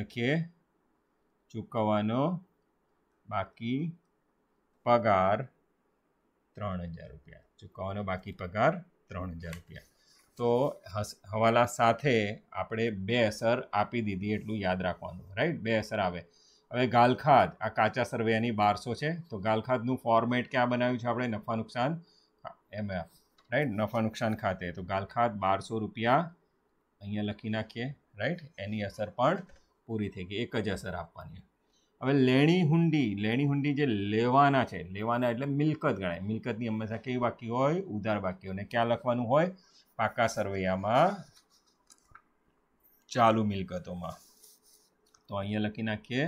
લખીએ ચૂકવવાનો બાકી પગાર ત્રણ હજાર રૂપિયા ચૂકવવાનો બાકી પગાર ત્રણ હજાર રૂપિયા તો હવાલા સાથે આપણે બે અસર આપી દીધી એટલું યાદ રાખવાનું રાઈટ બે અસર આવે હવે ગાલખાદ આ કાચા સર્વેની બારસો છે તો ગાલખાદનું ફોર્મેટ ક્યાં બનાવ્યું છે આપણે નફા નુકસાન એમ રાઈટ નફા નુકસાન ખાતે તો ગાલખાદ બારસો રૂપિયા અહીંયા લખી નાખીએ રાઈટ એની અસર પણ પૂરી થઈ ગઈ એક જ અસર આપવાની હવે લેણી હુંડી લેણી હુંડી જે લેવાના છે લેવાના એટલે મિલકત ગણાય મિલકતની હંમેશા કેવી બાકી હોય ઉધાર બાકી હોય ક્યાં લખવાનું હોય પાકા સરવૈયામાં ચાલુ મિલકતોમાં તો અહીંયા લખી નાખીએ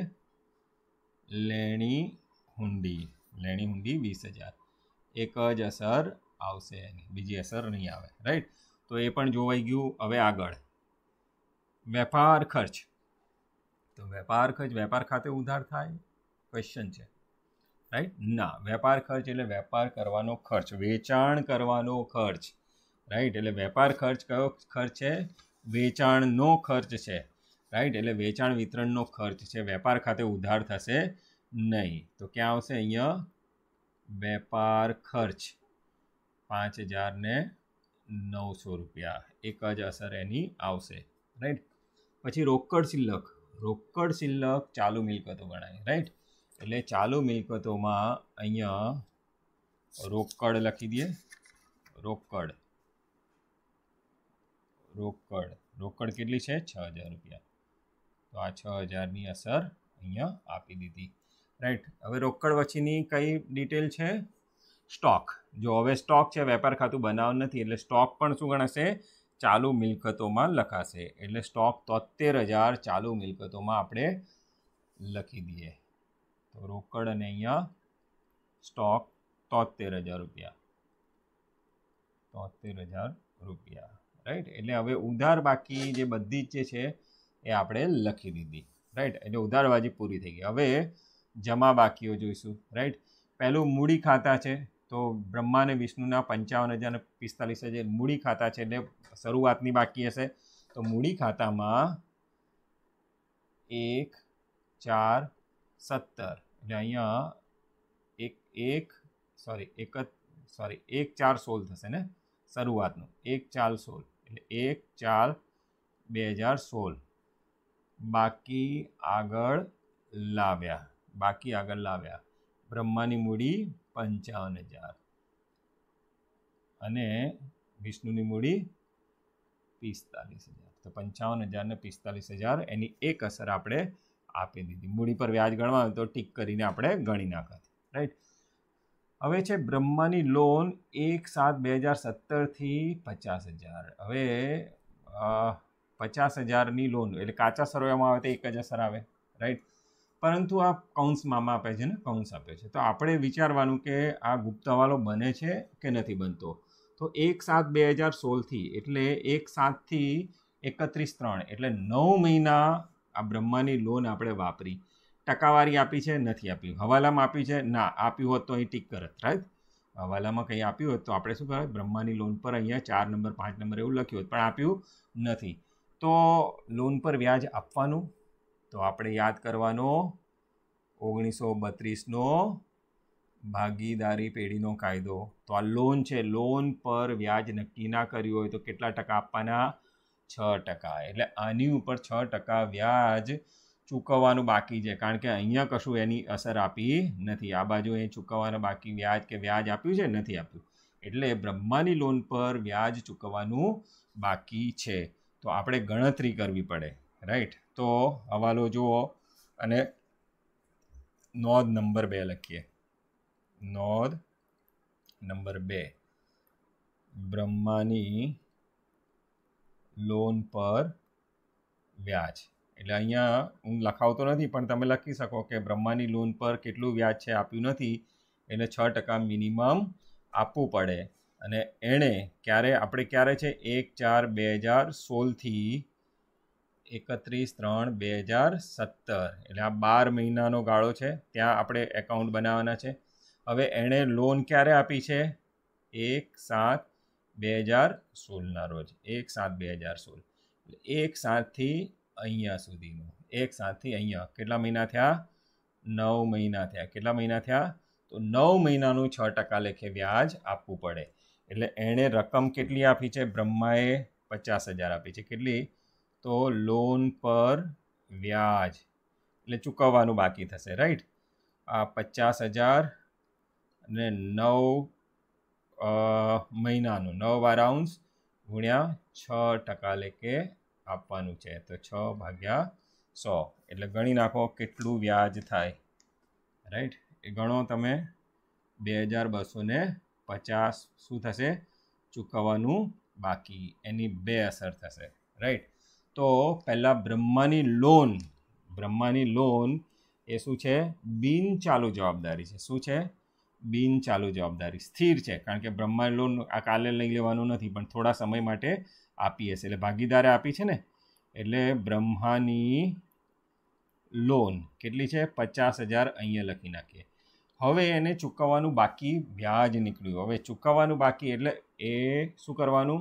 લેણી હુંડી લેણી હુંડી વીસ હજાર એક જ અસર આવશે બીજી અસર નહીં આવે રાઈટ તો એ પણ જોવાઈ ગયું હવે આગળ વેપાર ખર્ચ તો વેપાર ખર્ચ વેપાર ખાતે ઉધાર થાય ક્વેશ્ચન છે રાઈટ ના વેપાર ખર્ચ એટલે વેપાર કરવાનો ખર્ચ વેચાણ કરવાનો ખર્ચ રાઈટ એટલે વેપાર ખર્ચ કયો ખર્ચ છે વેચાણનો ખર્ચ છે રાઈટ એટલે વેચાણ વિતરણનો ખર્ચ છે વેપાર ખાતે ઉધાર થશે નહીં તો ક્યાં આવશે અહીંયા વેપાર ખર્ચ પાંચ હજાર ને નવસો રૂપિયા એક જ અસર એની આવશે રાઈટ પછી રોકડ શિલ્લક રોકડ શિલ્લક ચાલુ મિલકતો ગણાય રાઈટ એટલે ચાલુ મિલકતોમાં અહીંયા રોકડ લખી દઈએ રોકડ રોકડ રોકડ કેટલી છે છ હજાર રૂપિયા તો આ છ હજારની અસર અહીંયા આપી દીધી રાઈટ હવે રોકડ પછીની કઈ ડિટેલ છે સ્ટોક જો હવે સ્ટોક છે વેપાર ખાતું બનાવ નથી એટલે સ્ટોક પણ શું ગણાશે ચાલુ મિલકતોમાં લખાશે એટલે સ્ટોક તોતેર હજાર ચાલુ મિલકતોમાં આપણે લખી દઈએ તો રોકડ અને અહીંયા સ્ટોક તોતેર હજાર રૂપિયા તોતેર હજાર રૂપિયા રાઈટ એટલે હવે ઉધાર બાકી જે બધી જે છે એ આપણે લખી દીધી રાઈટ એટલે ઉધારવાજી પૂરી થઈ ગઈ હવે જમા બાકીઓ જોઈશું રાઈટ પહેલું મૂડી ખાતા છે તો બ્રહ્મા અને વિષ્ણુના પંચાવન હજાર અને પિસ્તાલીસ હજાર મૂડી ખાતા છે એટલે શરૂઆતની બાકી હશે તો મૂડી ખાતામાં એક ચાર સત્તર એટલે અહીંયા એક એક સોરી એક સોરી એક ચાર સોલ થશે ને શરૂઆતનું એક ચાર સોલ એટલે એક ચાર બે હજાર સોળ બાકી આગળ લાવ્યા બાકી આગળ લાવ્યા બ્રહ્માની મૂડી પંચાવન હજાર અને વિષ્ણુની મૂડી પિસ્તાલીસ હજાર તો પંચાવન હજારને પિસ્તાલીસ હજાર એની એક અસર આપણે આપી દીધી મૂડી પર વ્યાજ ગણવા તો ટીક કરીને આપણે ગણી નાખત રાઈટ હવે છે બ્રહ્માની લોન એક સાત બે હજાર સત્તરથી પચાસ હજાર હવે પચાસ હજારની લોન એટલે કાચા સરવામાં આવે તો એક હજાર સર આવે રાઈટ પરંતુ આ કૌંસમાં આપે છે ને કૌંસ આપે છે તો આપણે વિચારવાનું કે આ ગુપ્ત હવાલો બને છે કે નથી બનતો તો એક સાત બે હજાર સોળથી એટલે એક સાતથી એકત્રીસ ત્રણ એટલે નવ મહિના આ બ્રહ્માની લોન આપણે વાપરી ટકાવારી આપી છે નથી આપી હવાલામાં આપી છે ના આપ્યું હોત તો અહીં ટીક કરત રાઈટ હવાલામાં કંઈ આપ્યું હોત તો આપણે શું કહેવાય બ્રહ્માની લોન પર અહીંયા ચાર નંબર પાંચ નંબર એવું લખ્યું હોત પણ આપ્યું નથી તો લોન પર વ્યાજ આપવાનું તો આપણે યાદ કરવાનો ઓગણીસો બત્રીસનો ભાગીદારી પેઢીનો કાયદો તો આ લોન છે લોન પર વ્યાજ નક્કી ના કર્યું હોય તો કેટલા ટકા આપવાના છ ટકા એટલે આની ઉપર છ ટકા વ્યાજ ચૂકવવાનું બાકી છે કારણ કે અહીંયા કશું એની અસર આપી નથી આ બાજુ એ ચૂકવવાનું બાકી વ્યાજ કે વ્યાજ આપ્યું છે નથી આપ્યું એટલે બ્રહ્માની લોન પર વ્યાજ ચૂકવવાનું બાકી છે તો આપણે ગણતરી કરવી પડે રાઈટ તો હવાલો જુઓ અને નોંધ નંબર બે લખીએ નોંધ નંબર બે બ્રહ્માની લોન પર વ્યાજ એટલે અહીંયા હું લખાવતો નથી પણ તમે લખી શકો કે બ્રહ્માની લોન પર કેટલું વ્યાજ છે આપ્યું નથી એને છ ટકા મિનિમમ આપવું પડે અને એણે ક્યારે આપણે ક્યારે છે એક ચાર બે હજાર સોળથી એકત્રીસ ત્રણ બે હજાર સત્તર એટલે આ બાર મહિનાનો ગાળો છે ત્યાં આપણે એકાઉન્ટ બનાવવાના છે હવે એણે લોન ક્યારે આપી છે એક સાત બે હજાર સોળના રોજ એક સાત બે હજાર સોળ એક સાતથી અહીંયા સુધીનું એક સાતથી અહીંયા કેટલા મહિના થયા નવ મહિના થયા કેટલા મહિના થયા તો નવ મહિનાનું છ ટકા લેખે વ્યાજ આપવું પડે એટલે એણે રકમ કેટલી આપી છે બ્રહ્માએ પચાસ હજાર આપી છે કેટલી તો લોન પર વ્યાજ એટલે ચૂકવવાનું બાકી થશે રાઈટ આ પચાસ હજાર અને નવ મહિનાનું નવ અરાઉન્સ ગુણ્યા છ ટકા લેકે આપવાનું છે તો છ ભાગ્યા સો એટલે ગણી નાખો કેટલું વ્યાજ થાય રાઈટ એ ગણો તમે બે હજાર બસો ને પચાસ શું થશે ચૂકવવાનું બાકી એની બે અસર થશે રાઈટ તો પહેલાં બ્રહ્માની લોન બ્રહ્માની લોન એ શું છે બિન ચાલુ જવાબદારી છે શું છે બિન ચાલુ જવાબદારી સ્થિર છે કારણ કે બ્રહ્માની લોન આ કાલે લઈ લેવાનું નથી પણ થોડા સમય માટે આપી હશે એટલે ભાગીદારે આપી છે ને એટલે બ્રહ્માની લોન કેટલી છે પચાસ હજાર અહીંયા લખી નાખીએ હવે એને ચૂકવવાનું બાકી વ્યાજ નીકળ્યું હવે ચૂકવવાનું બાકી એટલે એ શું કરવાનું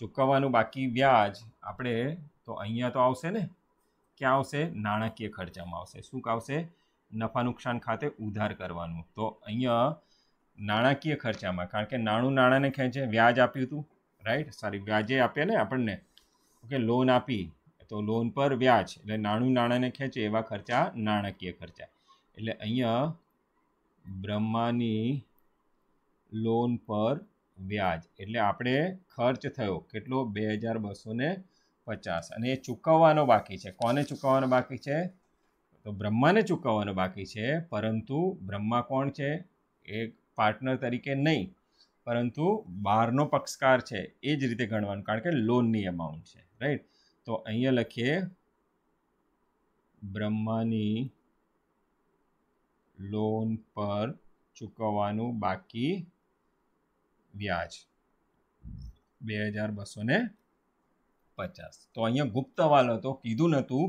ચૂકવવાનું બાકી વ્યાજ આપણે તો અહીંયા તો આવશે ને ક્યાં આવશે નાણાકીય ખર્ચામાં આવશે શું આવશે નફા નુકસાન ખાતે ઉધાર કરવાનું તો અહીંયા નાણાકીય ખર્ચામાં કારણ કે નાણું નાણાંને ખેંચે વ્યાજ આપ્યું હતું રાઈટ સોરી વ્યાજે આપે ને આપણને ઓકે લોન આપી તો લોન પર વ્યાજ એટલે નાણું નાણાંને ખેંચે એવા ખર્ચા નાણાકીય ખર્ચા એટલે અહીંયા બ્રહ્માની લોન પર વ્યાજ એટલે આપણે ખર્ચ થયો કેટલો બે હજાર બસો પચાસ અને એ ચૂકવવાનો બાકી છે કોને ચૂકવવાનો બાકી છે તો બ્રહ્માને ચૂકવવાનો બાકી છે પરંતુ બ્રહ્મા કોણ છે એ પાર્ટનર તરીકે નહીં પરંતુ બહારનો પક્ષકાર છે એ જ રીતે ગણવાનું કારણ કે લોનની અમાઉન્ટ છે રાઈટ તો અહીંયા લખીએ બ્રહ્માની લોન પર ચૂકવવાનું બાકી વ્યાજ બે હજાર બસો ને પચાસ તો અહીંયા ગુપ્ત ગુપ્તવાલ હતો કીધું નહોતું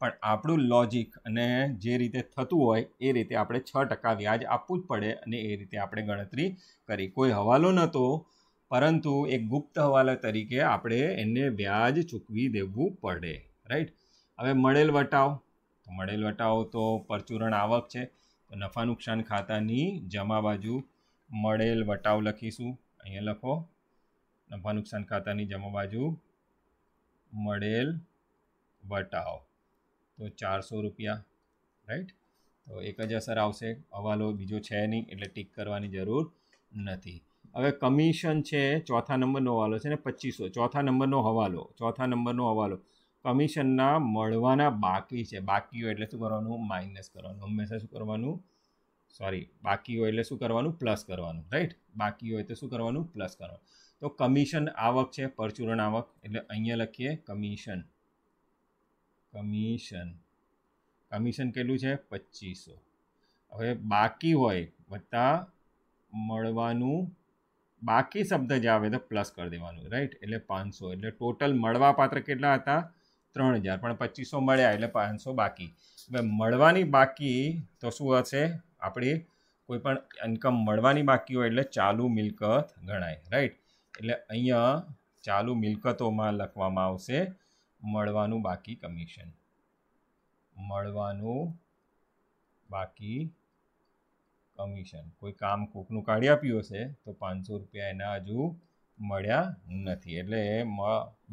પણ આપણું લોજિક અને જે રીતે થતું હોય એ રીતે આપણે છ ટકા વ્યાજ આપવું જ પડે અને એ રીતે આપણે ગણતરી કરી કોઈ હવાલો નહોતો પરંતુ એક ગુપ્ત હવાલા તરીકે આપણે એને વ્યાજ ચૂકવી દેવું પડે રાઈટ હવે મળેલ વટાવ મળેલ વટાવ તો પરચુરણ આવક છે નફા નુકસાન ખાતાની જમા બાજુ મળેલ વટાવ લખીશું અહીંયા લખો નફા નુકસાન ખાતાની જમા બાજુ મળેલ વટાવ તો ચારસો રૂપિયા રાઈટ તો એક જ અસર આવશે હવાલો બીજો છે નહીં એટલે ટીક કરવાની જરૂર નથી હવે કમિશન છે ચોથા નંબરનો હવાલો છે ને પચીસો ચોથા નંબરનો હવાલો ચોથા નંબરનો હવાલો કમિશનના મળવાના બાકી છે બાકીઓ એટલે શું કરવાનું માઇનસ કરવાનું હંમેશા શું કરવાનું સોરી બાકી હોય એટલે શું કરવાનું પ્લસ કરવાનું રાઈટ બાકી હોય તો શું કરવાનું પ્લસ કરવાનું તો કમિશન આવક છે પરચુરણ આવક એટલે અહીંયા લખીએ કમિશન કમિશન કમિશન કેટલું છે પચીસો હવે બાકી હોય વત્તા મળવાનું બાકી શબ્દ જે આવે તો પ્લસ કરી દેવાનું રાઈટ એટલે પાંચસો એટલે ટોટલ મળવા પાત્ર કેટલા હતા ત્રણ હજાર પણ પચીસો મળ્યા એટલે પાંચસો બાકી હવે મળવાની બાકી તો શું હશે આપણી કોઈ પણ ઇન્કમ મળવાની બાકી હોય એટલે ચાલુ મિલકત ગણાય રાઈટ એટલે અહીંયા ચાલુ મિલકતોમાં લખવામાં આવશે મળવાનું બાકી કમિશન મળવાનું બાકી કમિશન કોઈ કામ કોકનું કાઢી આપ્યું હશે તો પાંચસો રૂપિયા એના હજુ મળ્યા નથી એટલે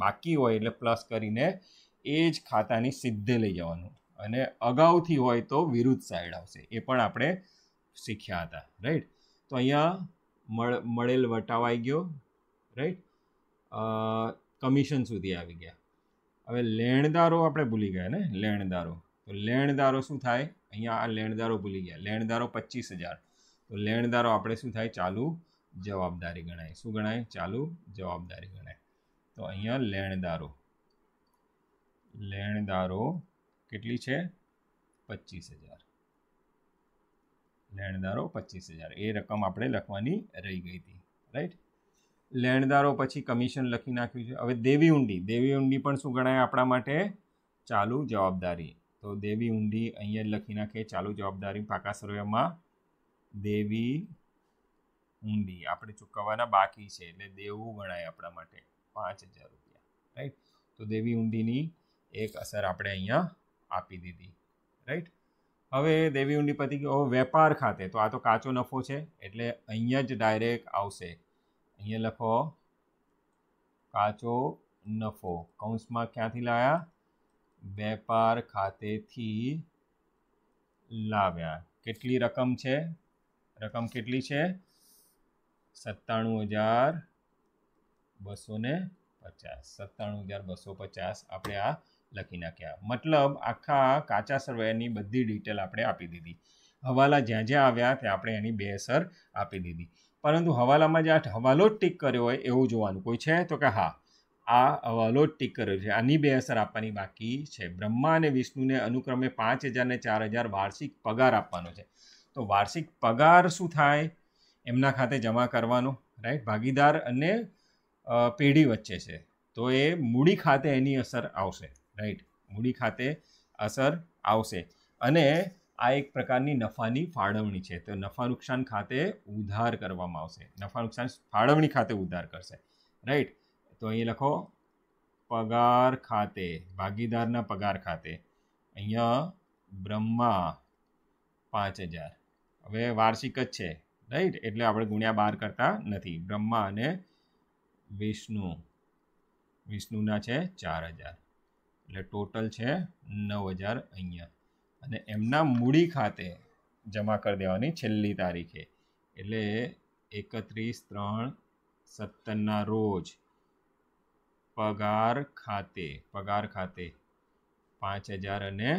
બાકી હોય એટલે પ્લસ કરીને એ જ ખાતાની સિદ્ધે લઈ જવાનું અને અગાઉથી હોય તો વિરુદ્ધ સાઈડ આવશે એ પણ આપણે શીખ્યા હતા રાઈટ તો અહીંયા મળેલ વટાવાઈ ગયો રાઈટ કમિશન સુધી આવી ગયા હવે લેણદારો આપણે ભૂલી ગયા ને લેણદારો તો લેણદારો શું થાય અહીંયા આ લેણદારો ભૂલી ગયા લેણદારો પચીસ હજાર તો લેણદારો આપણે શું થાય ચાલુ જવાબદારી ગણાય શું ગણાય ચાલુ જવાબદારી ગણાય તો અહીંયા લેણદારો લેણદારો કેટલી છે પચીસ હજાર લેણદારો પચીસ હજાર એ રકમ આપણે લખવાની રહી ગઈ હતી રાઈટ લેણદારો પછી કમિશન લખી નાખ્યું છે હવે દેવી ઊંડી દેવી ઊંડી પણ શું ગણાય આપણા માટે ચાલુ જવાબદારી તો દેવી ઊંડી અહીંયા લખી નાખીએ ચાલુ જવાબદારી પાકા સર્વેમાં દેવી ઊંડી આપણે ચૂકવવાના બાકી છે એટલે દેવું ગણાય આપણા માટે પાંચ હજાર રૂપિયા રાઈટ તો દેવી ઊંડીની એક અસર આપણે અહીંયા આપી દીધી રાઈટ હવે દેવી ઊંડી પતી ગયો વેપાર ખાતે તો આ તો કાચો નફો છે એટલે અહીંયા જ ડાયરેક્ટ આવશે અહીંયા લખો કાચો નફો કૌંસમાં ક્યાંથી લાવ્યા વેપાર ખાતેથી લાવ્યા કેટલી રકમ છે રકમ કેટલી છે સત્તાણું હજાર બસો ને પચાસ સત્તાણું હજાર બસો પચાસ આપણે આ લખી નાખ્યા મતલબ આખા કાચા સર્વેની બધી ડિટેલ આપણે આપી દીધી હવાલા જ્યાં જ્યાં આવ્યા ત્યાં આપણે એની બે અસર આપી દીધી પરંતુ હવાલામાં જે આ હવાલો જ ટીક કર્યો હોય એવું જોવાનું કોઈ છે તો કે હા આ હવાલો જ ટીક કર્યો છે આની બે અસર આપવાની બાકી છે બ્રહ્મા અને વિષ્ણુને અનુક્રમે પાંચ હજાર ને ચાર હજાર વાર્ષિક પગાર આપવાનો છે તો વાર્ષિક પગાર શું થાય એમના ખાતે જમા કરવાનો રાઈટ ભાગીદાર અને પેઢી વચ્ચે છે તો એ મૂડી ખાતે એની અસર આવશે રાઈટ મૂડી ખાતે અસર આવશે અને આ એક પ્રકારની નફાની ફાળવણી છે તો નફા નુકસાન ખાતે ઉધાર કરવામાં આવશે નફા નુકસાન ફાળવણી ખાતે ઉધાર કરશે રાઈટ તો અહીં લખો પગાર ખાતે ભાગીદારના પગાર ખાતે અહીંયા બ્રહ્મા પાંચ હજાર હવે વાર્ષિક જ છે રાઈટ એટલે આપણે ગુણ્યા બાર કરતા નથી બ્રહ્મા અને વિષ્ણુ વિષ્ણુના છે ચાર હજાર એટલે ટોટલ છે નવ હજાર અહીંયા અને એમના મૂડી ખાતે જમા કરી દેવાની છેલ્લી તારીખે એટલે એકત્રીસ ત્રણ સત્તરના રોજ પગાર ખાતે પગાર ખાતે પાંચ હજાર અને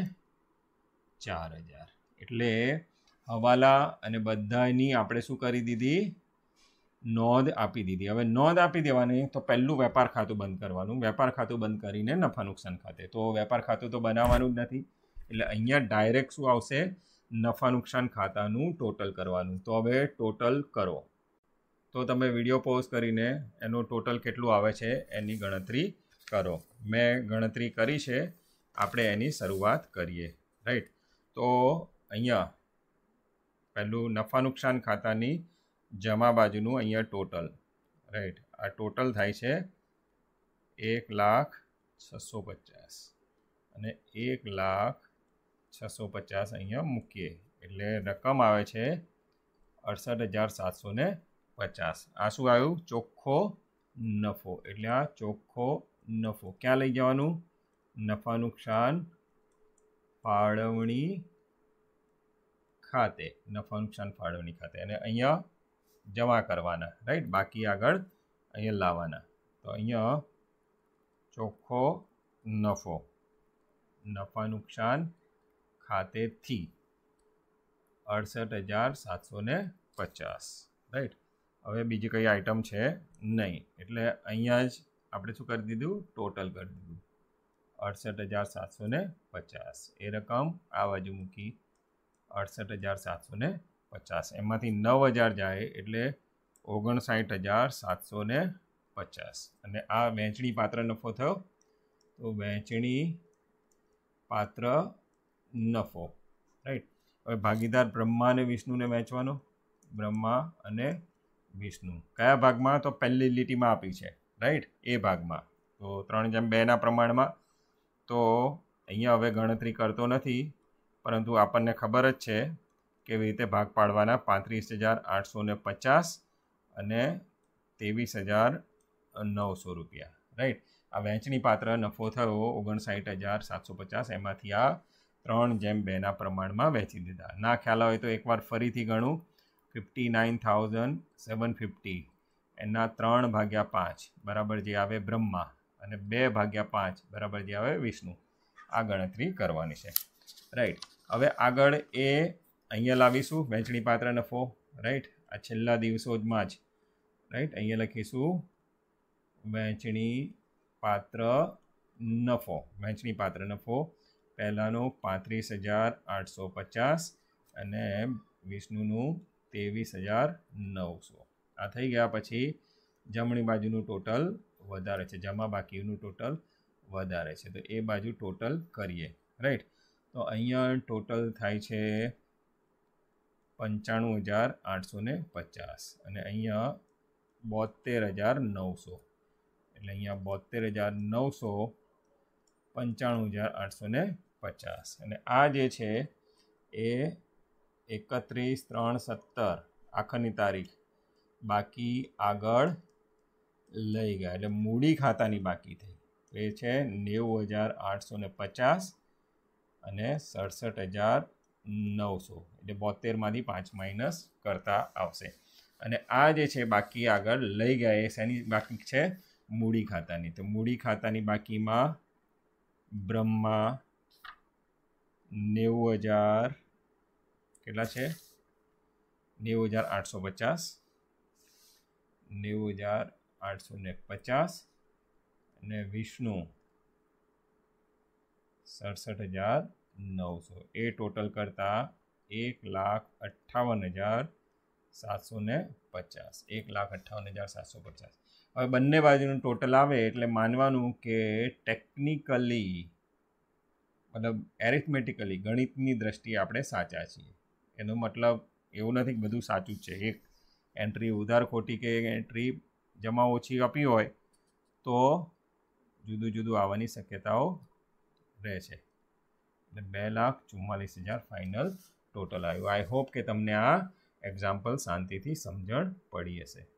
ચાર હજાર એટલે હવાલા અને બધાની આપણે શું કરી દીધી નોંધ આપી દીધી હવે નોંધ આપી દેવાની તો પહેલું વેપાર ખાતું બંધ કરવાનું વેપાર ખાતું બંધ કરીને નફા નુકસાન ખાતે તો વેપાર ખાતું તો બનાવવાનું જ નથી એટલે અહીંયા ડાયરેક્ટ શું આવશે નફા નુકસાન ખાતાનું ટોટલ કરવાનું તો હવે ટોટલ કરો તો તમે વિડીયો પોઝ કરીને એનું ટોટલ કેટલું આવે છે એની ગણતરી કરો મેં ગણતરી કરી છે આપણે એની શરૂઆત કરીએ રાઈટ તો અહીંયા પહેલું નફા નુકસાન ખાતાની જમા બાજુનું અહીંયા ટોટલ રાઈટ આ ટોટલ થાય છે એક લાખ છસો પચાસ અને એક લાખ છસો પચાસ અહીંયા મૂકીએ એટલે રકમ આવે છે અડસઠ હજાર સાતસો ને પચાસ આ શું આવ્યું ચોખ્ખો નફો એટલે આ ચોખ્ખો નફો ક્યાં લઈ જવાનું નફા નુકસાન ફાળવણી ખાતે નફા નુકસાન ફાળવણી ખાતે અને અહીંયા જમા કરવાના રાઈટ બાકી આગળ અહીંયા લાવવાના તો અહીંયા ચોખ્ખો નફો નફા નુકસાન ખાતેથી અડસઠ હજાર સાતસો ને પચાસ રાઈટ હવે બીજી કઈ આઇટમ છે નહીં એટલે અહીંયા જ આપણે શું કરી દીધું ટોટલ કરી દીધું અડસઠ હજાર સાતસો ને પચાસ એ રકમ આ બાજુ મૂકી અડસઠ હજાર સાતસો ને પચાસ એમાંથી નવ હજાર જાય એટલે ઓગણસાઠ હજાર સાતસો ને પચાસ અને આ વહેંચણી પાત્ર નફો થયો તો વહેંચણી પાત્ર નફો રાઈટ હવે ભાગીદાર બ્રહ્મા અને વિષ્ણુને વહેંચવાનો બ્રહ્મા અને વિષ્ણુ કયા ભાગમાં તો પહેલી લીટીમાં આપી છે રાઈટ એ ભાગમાં તો ત્રણ જેમ બેના પ્રમાણમાં તો અહીંયા હવે ગણતરી કરતો નથી પરંતુ આપણને ખબર જ છે કેવી રીતે ભાગ પાડવાના પાંત્રીસ હજાર આઠસો ને પચાસ અને ત્રેવીસ હજાર નવસો રૂપિયા રાઈટ આ વહેંચણી પાત્ર નફો થયો ઓગણસાઠ હજાર સાતસો પચાસ એમાંથી આ ત્રણ જેમ બેના પ્રમાણમાં વહેંચી દીધા ના ખ્યાલ હોય તો એકવાર ફરીથી ગણું fifty nine thousand seven fifty એના ત્રણ ભાગ્યા પાંચ બરાબર જે આવે બ્રહ્મા અને બે ભાગ્યા પાંચ બરાબર જે આવે વિષ્ણુ આ ગણતરી કરવાની છે રાઈટ હવે આગળ એ અહીંયા લાવીશું વહેંચણી પાત્ર નફો રાઈટ આ છેલ્લા દિવસોમાં જ રાઈટ અહીંયા લખીશું વહેંચણી પાત્ર નફો વહેંચણી પાત્ર નફો પહેલાંનો પાંત્રીસ હજાર આઠસો પચાસ અને વિષ્ણુનું ત્રેવીસ હજાર નવસો આ થઈ ગયા પછી જમણી બાજુનું ટોટલ વધારે છે જમા બાકીનું ટોટલ વધારે છે તો એ બાજુ ટોટલ કરીએ રાઈટ તો અહીંયા ટોટલ થાય છે પંચાણું હજાર આઠસો ને પચાસ અને અહીંયા બોતેર હજાર નવસો એટલે અહીંયા બોતેર હજાર નવસો પંચાણું હજાર આઠસો ને પચાસ અને આ જે છે એ એકત્રીસ ત્રણ સત્તર આખરની તારીખ બાકી આગળ લઈ ગયા એટલે મૂડી ખાતાની બાકી થઈ એ છે નેવું હજાર આઠસો ને પચાસ અને સડસઠ હજાર નવસો એટલે બોતેરમાંથી પાંચ માઇનસ કરતા આવશે અને આ જે છે બાકી આગળ લઈ ગયા એ શેની બાકી છે મૂડી ખાતાની તો મૂડી ખાતાની બાકીમાં બ્રહ્મા નેવું હજાર કેટલા છે નેવું હજાર આઠસો પચાસ નેવું હજાર આઠસો ને પચાસ અને વિષ્ણુ સડસઠ હજાર નવસો એ ટોટલ કરતાં એક લાખ અઠ્ઠાવન હજાર સાતસો ને પચાસ એક લાખ અઠ્ઠાવન હજાર સાતસો પચાસ હવે બંને બાજુનું ટોટલ આવે એટલે માનવાનું કે ટેકનિકલી મતલબ એરિથમેટિકલી ગણિતની દ્રષ્ટિએ આપણે સાચા છીએ એનો મતલબ એવું નથી કે બધું સાચું જ છે એક એન્ટ્રી ઉધાર ખોટી કે એન્ટ્રી જમા ઓછી આપી હોય તો જુદું જુદું આવવાની શક્યતાઓ રહે છે એટલે બે લાખ ચુમ્માલીસ હજાર ફાઇનલ ટોટલ આવ્યું આઈ હોપ કે તમને આ એક્ઝામ્પલ શાંતિથી સમજણ પડી હશે